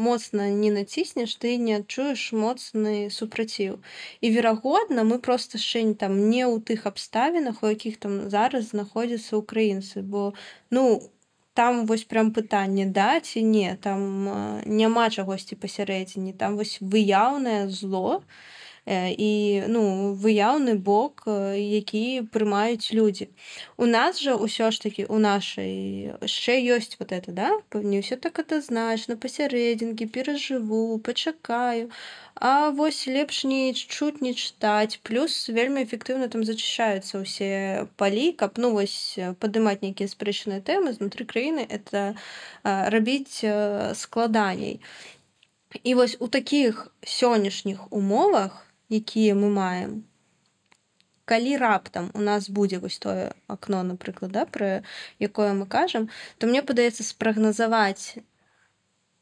моцна не націснеш ты не адчуеш моцны супраціў і верагодна мы просто шэнь там не ў тых абставінах у якіх там зараз знаходзяцца украінцы бо ну у там вось прям пытанне да ці не там э, няма чагосьці пасярэдзіне там вось выяўнае зло і і э, ну выяўны бок э, які прымаюць людзі у нас жа ўсё ж такі у нашай яшчэ ёсць вот это да не ўсё так это значна пасярэдзінкі перажыву пачакаю а вось лепш не чуть не чытаць плюс вельмі эфектыўна там зачышаюцца ўсе палі каб ну вось падымаць нейкія спрэчаныя тэмы знутры краіны это рабіць э, складаней і вось у такіх сённяшніх умовах якія мы маем калі раптам у нас будзе вось тое акно напрыклад да, пра якое мы кажам то мне падаецца спрагназаваць,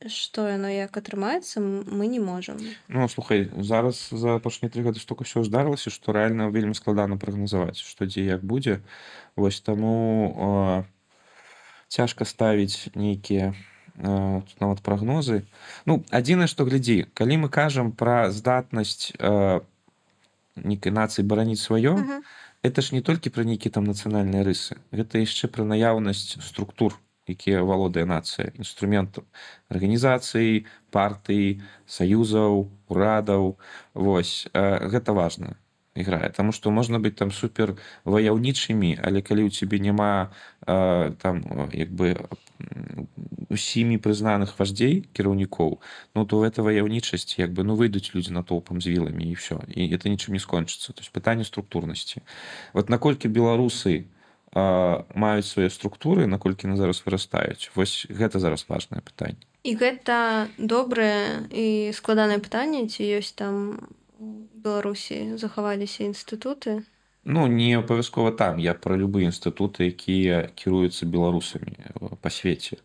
что яно як атрымаецца мы не можем Ну слухай зараз за апошнія три гады штука все здарылася что реально вельмі складана прагназаваць што дзе як будзе восьось таму э, цяжка ставіць нейкія Э, тут нават прогнозы ну адзінае что глядзі калі мы кажам про здатнасць э, нейкай нацыі бараніць сваё это ж не толькі пра нейкі там нацыянальныя рысы э, гэта яшчэ пра наяўнасць структур якія валодае нацыя інструменту арганізацыі партыі саюзаў урадаў Вось гэта важно іграе там што можна быць там супер ваяўнічымі але калі ў цябе няма там як бы усімі прызнаных вождей кіраўнікоў ну то гэта ваяўнічасць як бы ну выйдуць людзі на толпам з вілами і все і это нічым не скончыцца то есть пытанне структурнасці вот наколькі беларусы маюць свае структуры наколькі на зараз вырастаюць вось гэта зараз важное пытанне і гэта добрае і складанае пытанне ці ёсць там беларусі захаваліся інстытуты то Ну не абавязкова там я пра любыя інстытуты, якія кіруюцца э, беларусамі па свеце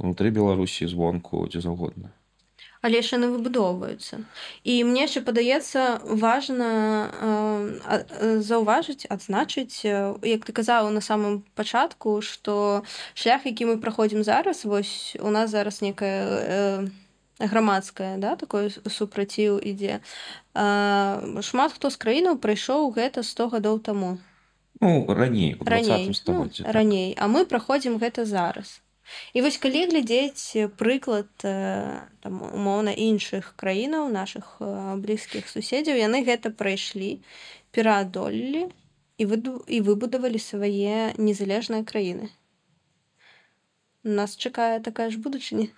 унутры Беларусі звонку дзе заўгодна. Але яшчэ яны выбудоўваюцца. І мне яшчэ падаецца важна э, э заўважыць, адзначыць, э, як ты казаў на самым пачатку, што шлях, які мы праходзім зараз вось у нас зараз некая... Э, грамадская да такой супраціў ідзе шмат хто з краінаў прыйшоў гэта 100 гадоў таму ну, раней раней, ну, так. раней а мы праходзім гэта зараз і вось калі глядзець прыклад э, там умоўна іншых краінаў наших э, блізкіх суседзяў яны гэта прайшлі пераадолелі і выду і выбудавалі свае незалежныя краіны нас чакае такая ж будучыня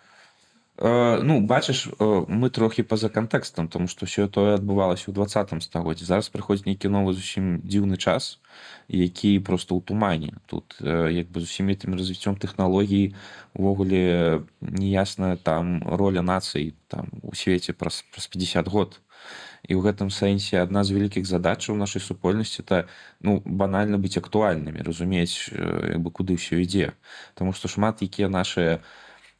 Э, ну бачыш э, мы трохі па-за кантэкстам тому што ўсё тое адбывалася ў двадцатым стагодзе зараз прыходзіць нейкі новы зусім дзіўны час які просто ў тумані тут э, як бы з усімі тым развіццём тэхналогій увогуле неясная там роля нацыі там у свеце праз праз 50 год і ў гэтым сэнсе адна з вялікіх задачаў нашай супольнасці то ну банальна быць актуальнымі разумець бы куды ўсё ідзе Таму што шмат якія нашыя,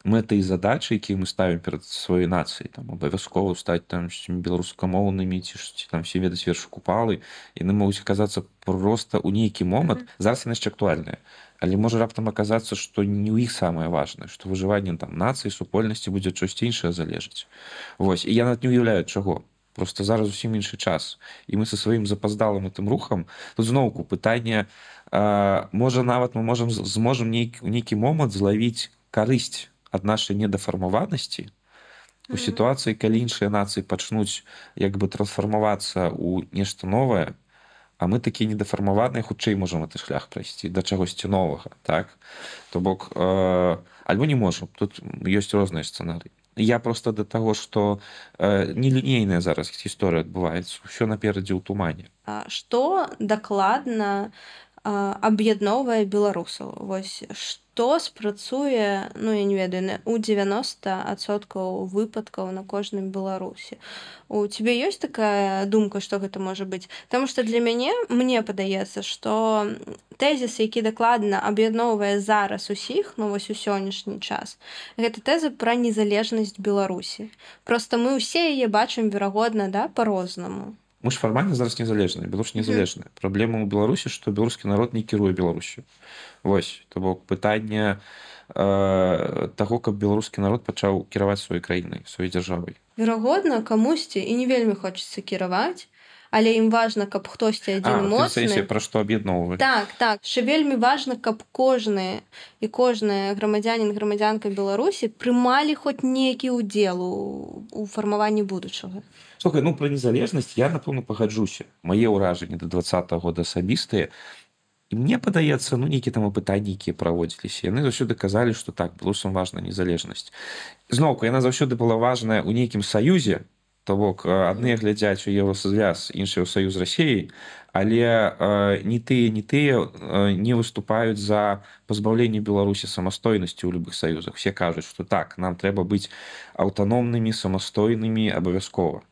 мэты і задачы якія мы ставім перад сваёй нацыяй там абавязкова стаць там беларускамоўнымі ці ж там все ведаць вершы купалы яны могуць аказацца просто ў нейкі момант mm -hmm. зараз яшчэ актуальная але можа раптам аказацца што не ў іх самае важнае што выжыванне там нацыі супольнасці будзе чось іншае залежыць Вось і я нават не уяўляю чаго просто зараз зусім іншы час і мы со сваім запаздалым тым рухам тут зноўку пытанне можа нават мы можем зможам нейкі нейкі момант злавіць карысць ад нашай недафармаванасці у сітуацыі калі іншыя нацыі пачнуць як бы трансфармавацца ў нешта новае а мы такі недафармаваныя хутчэй можам гэты шлях прайсці да чагосьці новага так то бок э, альбо не можам тут ёсць розныя сцэнары Я просто да таго, што э, нелінейная зараз гісторыя адбываецца, ўсё наперадзе ў тумане. Што дакладна аб'ядноўвае беларусаў вось што спрацуе ну я не ведаю на у 90соткаў выпадкаў на кожным беларусе у цябе ёсць такая думка што гэта можа быць Таму што для мяне мне падаецца што тэзіс які дакладна аб'ядноўвае зараз усіх ну вось у сённяшні час гэта тэза пра незалежнасць беларусі просто мы ўсе яе бачым верагодна да па-рознаму мы ж фармальна зараз незалежныя беларус незалежны mm -hmm. праблема ў беларусі што беларускі народ не кіруе беларусю восьось то бок пытанне э, таго каб беларускі народ пачаў кіраваць сваёй краінай сваёй дзяржавай верагодна камусьці і не вельмі хочацца кіраваць але ім важна каб хтосьці адзін моцны пра што аб'ядноўва так так що вельмі важна каб кожны і кожная грамадзянін грамадзянка беларусі прымалі хоць нейкі ўдзел у фармаванні будучага Слухай, ну про незалежнасць я напэўна пагаджуся мае ўражанні до двадца года асабістыя і мне падаецца ну нейкі там апытанні якія праводзіліся яны заўсёды казалі что так плюсам важна незалежнасць зноўку яна заўсёды была важная ў нейкім саюзе то бок адныя глядзяць у евросавяз іншыя ў саюз рассіі але э, не тыя не тыя э, не выступаюць за пазбаўленне беларусі самастойнасці ў любых саюзах все кажуць что так нам трэба быць аўтаномнымі самастойнымі абавязкова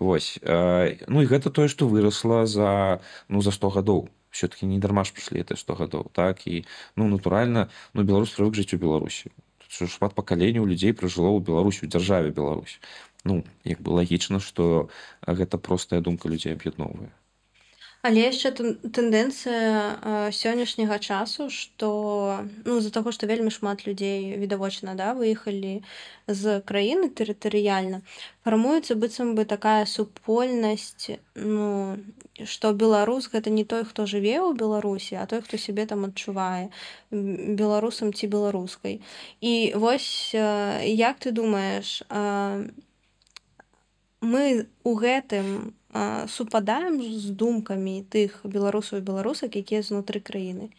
восьось э, ну і гэта тое что выросла за ну за 100 гадоў все-таки не дарма ж пішлі это 100 гадоў так і ну натуральна ну беларус рук жыць у беларусі шмат пакаленняў людзей прыжыло ў беларусі у дзяржаве Беларусь Ну як бы лагічна што гэта простая думка людзей аб'ядноўвае але яшчэ тэндэнцыя сённяшняга часу что ну з-за того что вельмі шмат людзей відавочна да выехалі з краіны тэрытарыяльна фармуецца быццам бы такая супольнасць ну что беларус гэта не той хто жыве ў беларусі а той хто сябе там адчувае беларусам ці беларускай і вось як ты думаешь мы у гэтым у супадаем з думкамі тых беларусаў і беларусак якія знутры краіны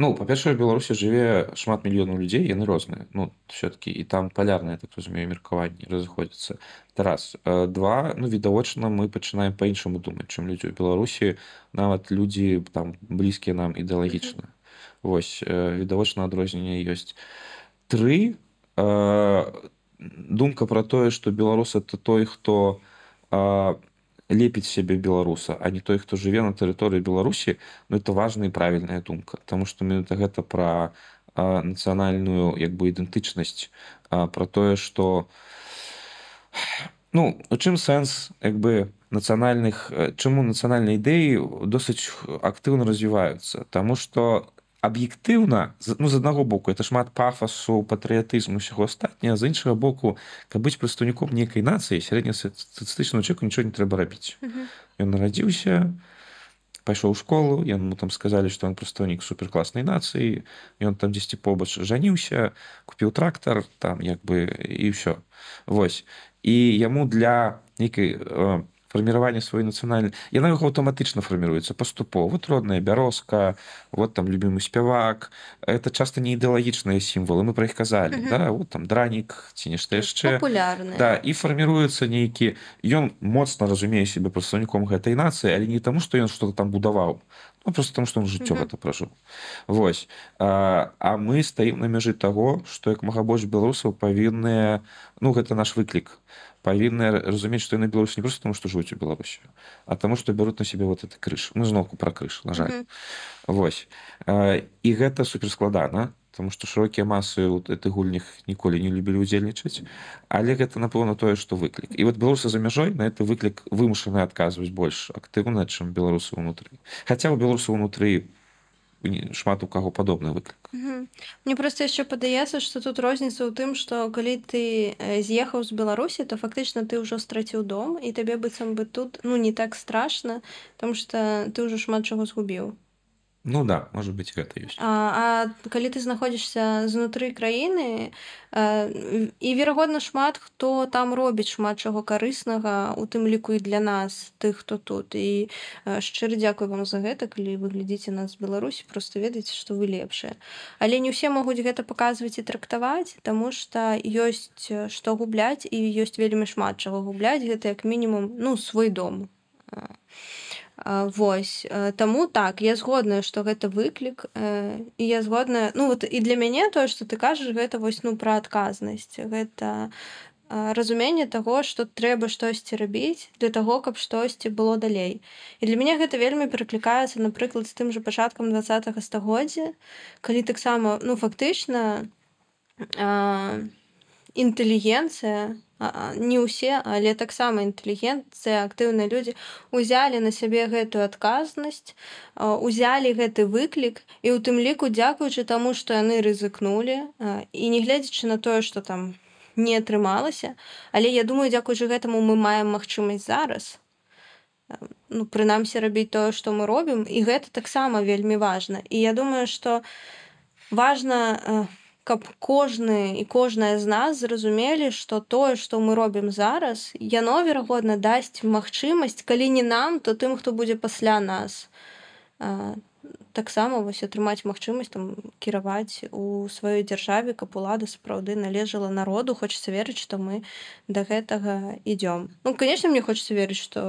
ну па-першае беларусі жыве шмат мільёнаў людзей яны розныя ну все-таки і там палярна так разумею меркаванні разыходзіцца раз э, два ну відавочна мы пачынаем по-іншаму думаць чым людзі у беларусі нават людзі там блізкія нам ідэалагічна восьось э, відавочна адрозненне ёсць три э, думка про тое что беларус это той хто там лепіць сябе беларуса а не той хто жыве на тэрыторыі беларусі Ну это важная і правільная думка тому что менавіта гэта про нацыянальную як бы ідэнтычнасць про тое что ну у чым сэнс як бы нацыянальных э, чаму нацыянальнай ідэі досыць актыўна развіваюцца Таму что аб'ектыўна ну з аднаго боку это шмат пафасу патрыятызму усяго астатняга з іншага боку каб быць прадстаўніком нейкай нацыі сярэднестатыстычного человека нічого не трэба рабіць ён нарадзіўся пайшоў у школу яму там сказалі что он прадстаўнік суперкласнай нацыі ён там дзесьці побач жаніўся купіў трактор там як бы і ўсё восьось і яму для нейкай там э, фарміравання свой нацыянальнай яна яго аўтаматычна фарміруецца паступова вот родная бярозка вот там любімы спявак это часта не ідэалагічныя сімвалы мы пра іх казалі mm -hmm. да вот там дранік ці нешта яшчэ да і фарміруецца нейкі ён моцна разумее себе прадстаўніком гэтай нацыі але не таму што ён что-то там будаваў ну, просто там что он жыццё mm -hmm. гэта пражу Вось а, а мы стаім на мяжы таго што як мага больш беларусаў павінныя ну гэта наш выклік а павінны разумець што яны беларусі не просто тому што жуць у беларусію а таму што бяруць на себе вот этот крыж ну, мы зноўку пра крыж на жаль mm -hmm. Вось а, і гэта суперскладана тому што шырокія масы у ты гульнях ніколі не любілі удзельнічаць але гэта напэўна тое што выклік і вот беларусы за мяжой на это выклік вымушаны адказваць больш актыўна чым беларусы ўнутры Хаця у беларусы ўнутры у шмат у каго падобны выклік мне просто яшчэ падаецца что тут розніца ў тым что калі ты э, з'ехаў з беларусі то фактычна ты ўжо страціў дом і табе быццам бы тут ну не так страшно там что ты ўжо шмат чаго згубіў Ну да, можа быць гэта ёсць. А, а калі ты знаходзішся знутры краіны а, і верагодна шмат хто там робіць шмат чаго карыснага, у тым ліку і для нас тых, хто тут і шчыра дзякуй вам за гэта, калі вы глядзіце нас Беларусі, просто ведаеце, што вы лепшыя. Але не ўсе могуць гэта паказваць і трактаваць, таму што ёсць што губляць і ёсць вельмі шмат чаго губляць гэта як мінімум ну свой дом. А восьось э, таму так я згодна што гэта выклік і э, я згодная ну вот і для мяне тое што ты кажаш гэта вось ну пра адказнасць гэта э, разуменне таго што трэба штосьці рабіць для таго каб штосьці было далей і для мяне гэта вельмі пераклікаецца напрыклад з тым же пачаткам двадцатого -га стагоддзя калі таксама ну фактычна а... інтэлігенцыя не ўсе, але таксама інтэлігенцыя, актыўныя людзі узялі на сябе гэтую адказнасць, узялі гэты выклік і ў тым ліку дзякуючы таму, што яны рызыкнулі і нягледзячы на тое, што там не атрымалася. Але я думаю, дзякуючы гэтаму мы маем магчымасць зараз. Ну, прынамсі рабіць тое, што мы робім і гэта таксама вельмі важна. І я думаю, што важна каб кожны і кожная з нас зразумелі што тое што мы робім зараз яно верагодна дасць магчымасць калі не нам то тым хто будзе пасля нас таксама вось атрымаць магчымасць там кіраваць у сваёй дзяржаве каб улада сапраўды належала народу хочется верыць што мы до гэтага ідём ну конечно мне хочется верыць что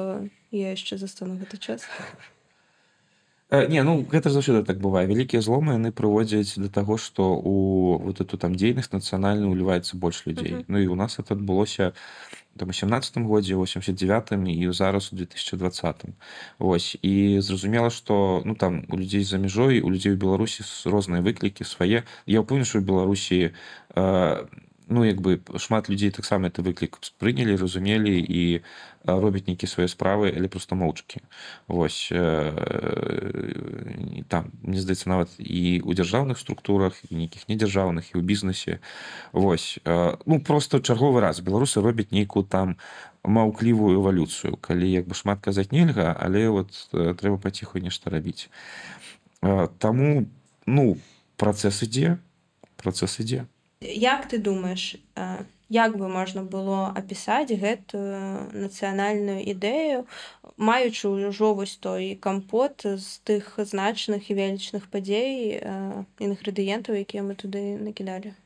я яшчэ застану гэты час а Э, не ну гэта заўсёды так бывае вялікія зломы яны прыводзяць да таго што у вот эту там дзейнасць нацыянальна ўліваецца больш людзей mm -hmm. Ну і у нас это адбылося там 18 годзе 89 і зараз у 2020 Вось і зразумела што ну там у людзей за мяжой у людзей у беларусі розныя выклікі свае я ўпыню у беларусі у э, ну як бы шмат людзей таксама это выклік прынялі разумелі і робяць нейкі свае справы или просто моўчкі восьось э, там мне здаецца нават і у дзяржаўных структурах нейкіх недзяржаўных і ў бізнесе восьось э, ну просто чарговы раз беларусы робяць нейкую там маўклівую эвалюцыю калі як бы шмат казаць нельга але вот э, трэба паціху нешта рабіць э, Таму ну процесс ідзе процесс ідзе Як ты думаеш, як бы можна было апісаць гэтую нацыянальную ідэю, маючы ўжовасць той кампот з тых значных і велічных падзей інгрэдыентаў, якія мы туды накідалі?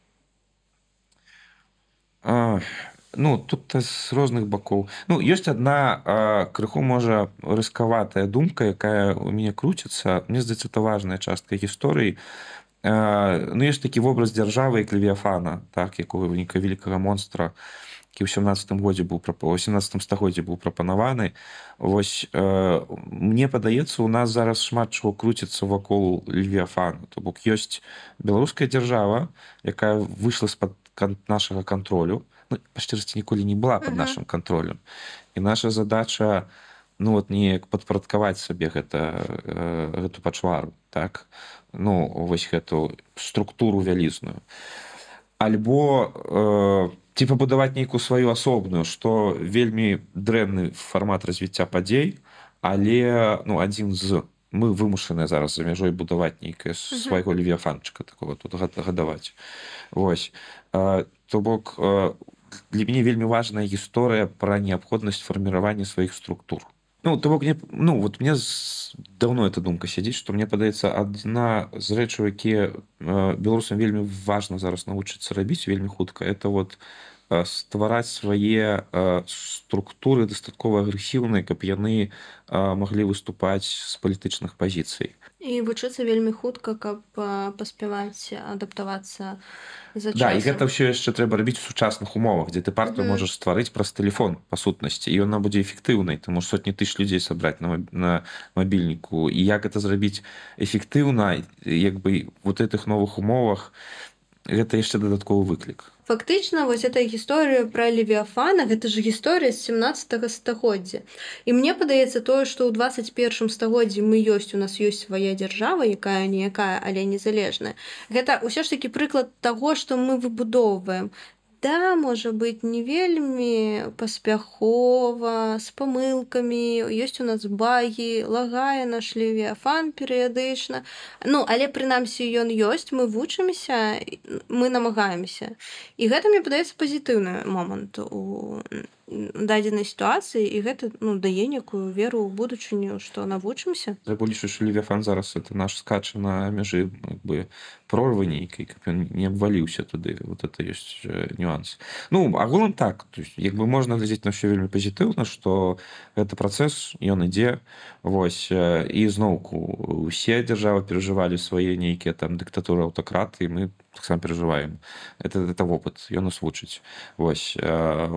Ну тут з розных бакоў. Ну ёсць адна крыху можа рыскаватая думка, якая ў мяне круціцца. Мне здаецца, это важная частка гісторыі. Э, ну ёсць такі вобраз дзяржавы як левіафана так якога выніка великкага монстра які ў 17 годзе быў пра 18 стагоддзе быў прапанаваны Вось э, мне падаецца у нас зараз шмат чаго круціцца вакол левіафана то бок ёсць беларуская дзяржава якая выйшла з-пад кан нашага кантролю ну, пачырасці ніколі не была под uh -huh. нашим кантролем і наша задача у ну вот неяк падпарадкаваць сабе гэта э, гэту пачвару так ну вось гэту структуру вялізную альбо э, ці пабудаваць нейкую сваю асобную што вельмі дрэнны фармат развіцця падзей але ну адзін з мы вымушаныя зараз за мяжой будаваць нейкае свайго левіафанчыка такого тут гадаваць Вось э, то бок э, для мяне вельмі важная гісторыя пра неабходнасць фарміравання сваіх структур Ну, то бок не ну вот мне ну, давно эта думка сядзіць што мне падаецца адна з рэчы якія беларусам вельмі важна зараз навучыцца рабіць вельмі хутка это вот у ствараць свае структуры дастаткова агрэсіўныя, каб яны маглі выступаць з палітычных пазіцый. І вучыцца вельмі хутка, каб паспяваць адаптавацца. Да, і гэта ўсё яшчэ трэба рабіць у сучасных умовах, дзе ты партыю mm -hmm. можаш стварыць праз тэлефон па сутнасці і яна будзе эфектыўнай, таму сотні тысяч людзей сабраць на, на мабільніку. І як гэта зрабіць эфектыўна, як бы вот гэтых новых умовах гэта яшчэ дадатковы выклік фактычна вось этая гісторыя пра левіафана гэта ж гісторыя з 17 стагоддзя і мне падаецца тое што ў 21 стагоддзі мы ёсць у нас ёсць свая дзяржава якая неякая але незалежная гэта ўсё ж такі прыклад таго што мы выбудоўваем да можа быць не вельмі паспяхова з памылкамі ёсць у нас багі лагае наш левіафан перыядычна ну але прынамсі ён ёсць мы вучымся мы намагаемся і гэта мне падаецца пазітыўны момант у дадзенай сітуацыі і гэта ну дае некую веру ў будучыню што навучымся забудзеш що левіафан зараз это наш скача на мяжы бы прорвы нейкай каб ён не абваліўся туды вот это ёсць э, нюанс Ну агулам так то есть як бы можна глядзець на ўсё вельмі пазітыўна што гэта працэс ён ідзе восьось і э, зноўку усе дзяржавы перажывалі свае нейкія там дыктатуры аўтакраты мы по таксама перажываем это это вопыт ён нас вучыць Вось э,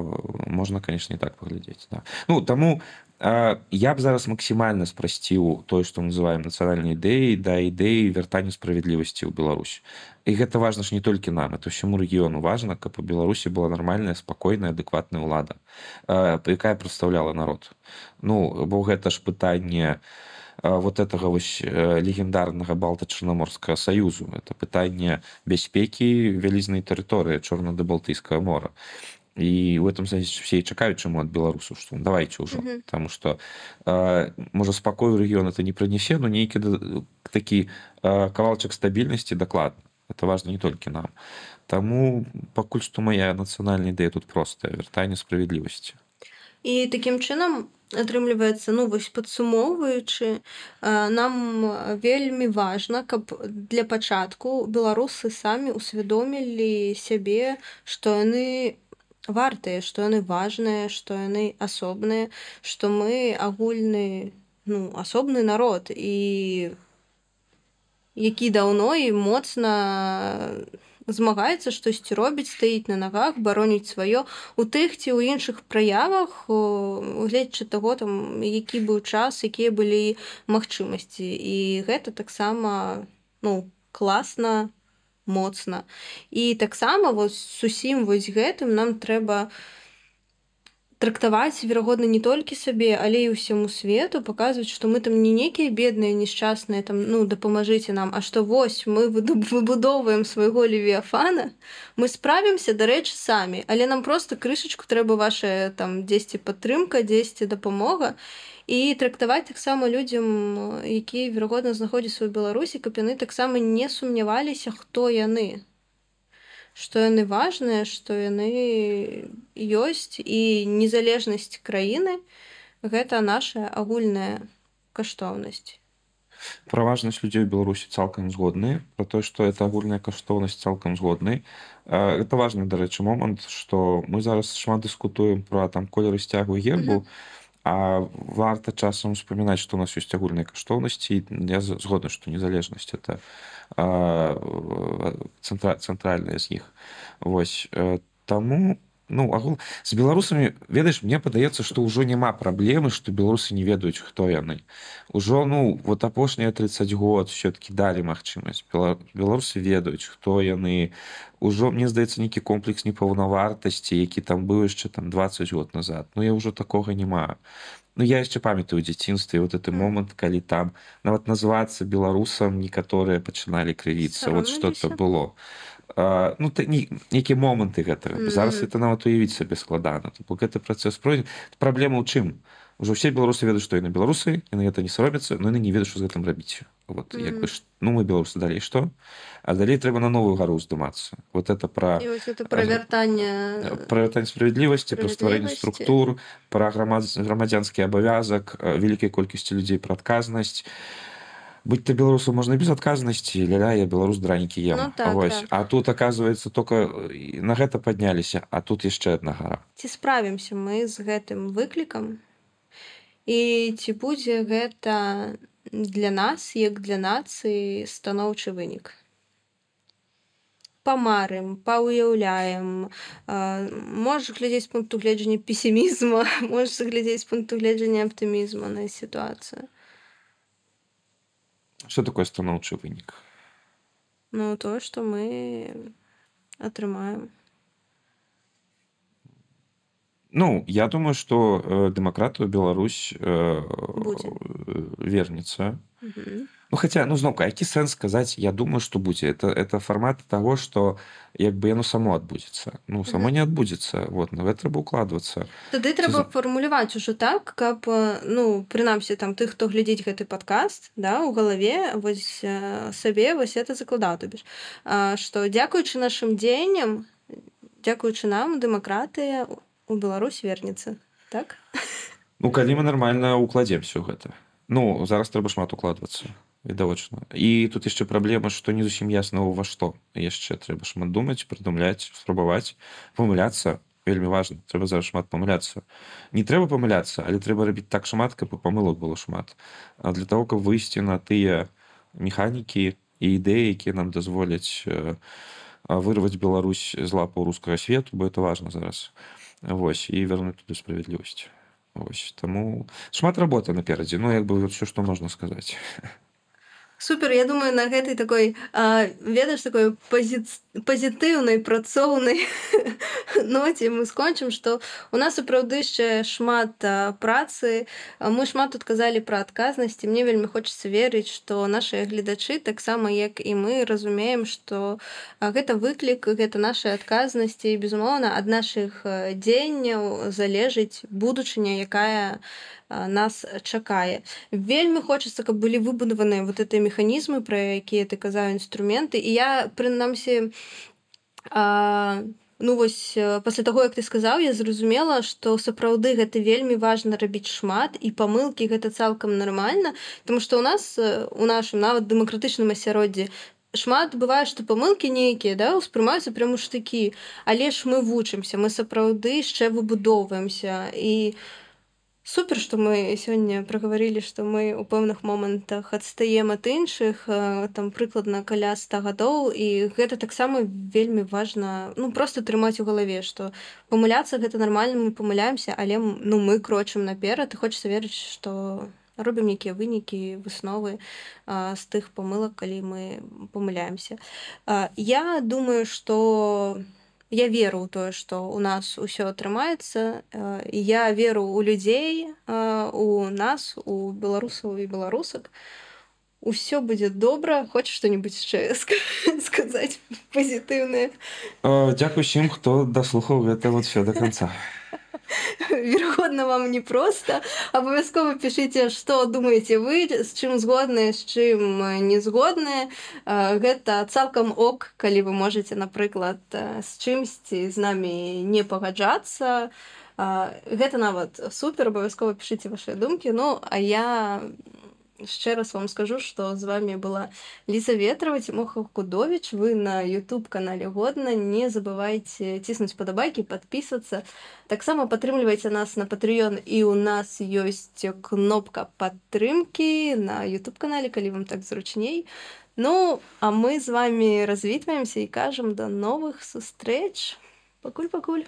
можна канешне так паглядзець да. Ну таму э, я б зараз максімальна спрасціў тое што называем нацыянальнай ідэі да ідэі вяртання справядлівасці ў Беларусь. И гэта важна ж не толькі нам это ўсяму рэгіёну важна каб у беларусі была нармальная спакойная адэкватная ўлада якая э, прадстаўляла народ ну бо гэта ж пытанне у Э, вот этого вось э, легендарнага балта-чарноморска союзу это пытанне бяспеки вялізнай тэрыторыі чорна да балтыйского мора і в этом значит все чакаюць чаму ад беларусу «Ну, что давайте ўжо потому mm -hmm. что можа спакою рэгіён это не прынясе но нейкі такі э, кавалчак стабільнасці даклад это важно не толькі нам там пакуль што моя нацыянальная ідэя тут простая вяртанне справядлівасці а і такім чынам атрымліваецца ну вось падсумоўваючы нам вельмі важна каб для пачатку беларусы самі усвядомілі сябе што яны вартыя што яны важныя што яны асобныя што мы агульны ну асобны народ і які даўно і моцна на змагаецца штосьці робіць стаіць на нагах бароніць сваё у тых ці ў іншых праявах угледзячы таго там які быў час якія былі магчымасці і гэта таксама ну класна моцна і таксама вось зусім вось гэтым нам трэба у трактаваць верагодна не толькі сабе але і ўсяму свету паказваць што мы там не нейкія бедныя несчасныя там ну дапамажыце нам а што вось мы выбудоўваем свайго левіафана мы справімся дарэчы самі але нам просто крышачку трэба ваша там дзесьці падтрымка дзесьці дапамога і трактаваць таксама людзям э, які верагодна знаходзяць свой беларусі каб так яны таксама не сумняваліся хто яны што яны важныя, што яны ёсць і незалежнасць краіны гэта наша агульная каштоўнасць. Пра важнасць людзей Беларусі цалкам згодны про тое што э, это агульная каштоўнасць цалкам згодны это важны дарэчы момант што мы зараз шмат дыскутуем про там колеры сцягу гербу mm -hmm. А варта часам успамінаць, што у нас ёсць агульныя каштоўнасці я згодна, што незалежнасць это цэнтра, цэнтральная з іх. Вось э, Таму ну агул з беларусамі ведаеш мне падаецца што ўжо няма праблемы што беларусы не ведаюць хто яны ну, ужо ну вот апошнія 30 год все-таки далі магчымасць беларусы ведаюць хто яны ну, ужо мне здаецца нейкі комплекс непаўнавартасці які там быў яшчэ там 20 год назад но ну, я ўжо такога не маю Ну я яшчэ памятаю у дзяцінстве вот гэты момант калі там нават называцца беларусам некаторыя пачыналі крывіцца вот что-то было а ну нейкі моманты гэтага mm -hmm. зараз это нават уявіць сабе складана То бок гэты працэс пройдзе праблема ў чым ўжо все беларусы ведаюць што і на беларусы яны гэта не саробяцца но ну, яны не ведаюць з гэтым рабіць вот mm -hmm. як бы ж ну мы беларусы далей што а далей трэба на новую гару здымацца вот это пра правяртанне правяртанне справядлівасці пра стварэнне структур пра грамад грамадзянскі абавязак вялікай колькасці людзей пра адказнасць быть то беларусу можна без адказнасці ляля я беларус дранікі ну, так, Вось так. а тут оказывается только э, на гэта подняліся а тут яшчэ одна гора ці справимся мы з гэтым выклікам і ці будзе гэта для нас як для нацыі станоўчы вынік помарым паўяўляем можешь глядзець пункту гледжання пессімізма можешь заглядзець пункту гледжання аптымізма на сітуацыю Что такое станоўчы вынік? Ну то, что мы атрымаем. Ну я думаю, что э, дэмакратыю Беларусь э, э вернецца. Угу. Ну хотя ну знову які сэнс сказаць я думаю что будзе это это формат того что як бы яно само адбудзецца ну само не адбудзецца вот на гэта трэба укладвацца Тады трэба Ці... фармуляваць ужо так каб ну прынамсі там ты хто глядзіць гэты падкаст да у галаве вось сабе вось это закладаў тобіш что дзякуючы нашим дзеянням дзякуючы нам дэмакратыя у Беларусь вернется так Ну калі мы нормально укладзем все гэта Ну зараз трэба шмат укладвацца відавочна і тут яшчэ праблема што не зусім ясна ува што яшчэ трэба шмат думаць прыдумляць спрабаваць памыляцца вельмі важна трэба зараз шмат памыляцца не трэба памыляцца але трэба рабіць так шмат каб памылок было шмат а для того каб выйсці на тыя механікі і ідэі якія нам дазволяць э, вырваць Беларусь з лапу рускага свету бо это важно зараз восьось і вернуть туды справядлівасць Ось, таму шмат работы наперадзе но ну, як бы все што можна сказаць. супер я думаю на гэтай такой ведаш такой пазі пазітыўнай працоўнай ноце мы скончым што у нас сапраўды яшчэ шмат працы мы шмат тут казалі пра адказнасці мне вельмі хочется верыць што наши гледачы таксама як і мы разумеем што гэта выклік гэта нашай адказнасці безумоўна ад нашых дзеянняў залежыць будучыня якая у нас чакае вельмі хочацца каб былі выбудаваныя вот этыя механізмы пра якія ты казаю інструменты і я прынамсі не Ну вось пасля таго, як ты сказаў, я зразумела, што сапраўды гэта вельмі важна рабіць шмат і памылкі гэта цалкам нармальна, Таму што ў нас у нашым нават дэмакратычным асяроддзі шмат бывае, што памылкі нейкія да, ўспрымаюцца прямо ж такі, Але ж мы вучымся, мы сапраўды яшчэ выбудоўваемся і, супер что мы сёння прагаварылі што мы у пэўных момантах адстаем ад іншых э, там прыкладна каля 100 гадоў і гэта таксама вельмі важна ну просто трымаць у галаве што памыляцца гэта нармальна мы памыляемся але ну мы крочым наперад хочется верыць что робім нейкія вынікі высновы а, з тых памылак калі мы памыляемся а, я думаю что у я веру ў тое што у нас усё атрымаецца э, я веру у людзей э, у нас у беларусаў і беларусак усё будзе добра хоць што-небудзь яшчэ сказаць пазітыўна э, дзякуй усім хто даслухаў гэта вот все до конца верагодна вам не проста абавязкова пішыце что думаеце вы з чым згодныя з чым э, не згодныя гэта э, цалкам ок калі вы можете напрыклад з э, чымсьці з намі не пагаджацца гэта нават супер абавязкова пішыце вашыя думкі ну а я не Еще раз вам скажу, что с вами была Лиза Ветрова, Тимоха Кудович. Вы на YouTube-канале Годно. Не забывайте тиснуть под обайки, подписываться. Так само подтримливайте нас на Patreon, и у нас есть кнопка подтримки на YouTube-канале, коли вам так зручней. Ну, а мы с вами развитываемся и кажем до новых встреч. Покуль-покуль!